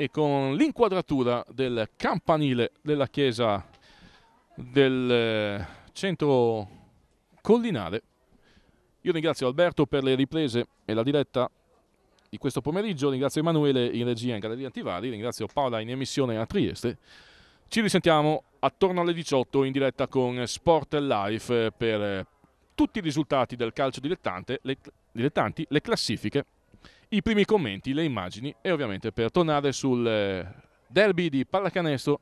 e con l'inquadratura del campanile della chiesa del eh, centro collinare. Io ringrazio Alberto per le riprese e la diretta di questo pomeriggio, ringrazio Emanuele in regia in Galleria Antivari, ringrazio Paola in emissione a Trieste. Ci risentiamo attorno alle 18 in diretta con Sport Life eh, per eh, tutti i risultati del calcio dilettante, le, dilettanti, le classifiche i primi commenti, le immagini e ovviamente per tornare sul eh, derby di pallacanestro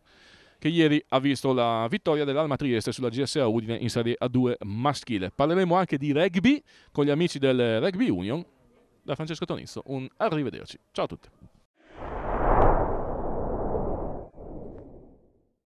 che ieri ha visto la vittoria dell'Alma Trieste sulla GSA Udine in Serie A2 maschile. Parleremo anche di rugby con gli amici del eh, Rugby Union. Da Francesco Tonizzo un arrivederci. Ciao a tutti.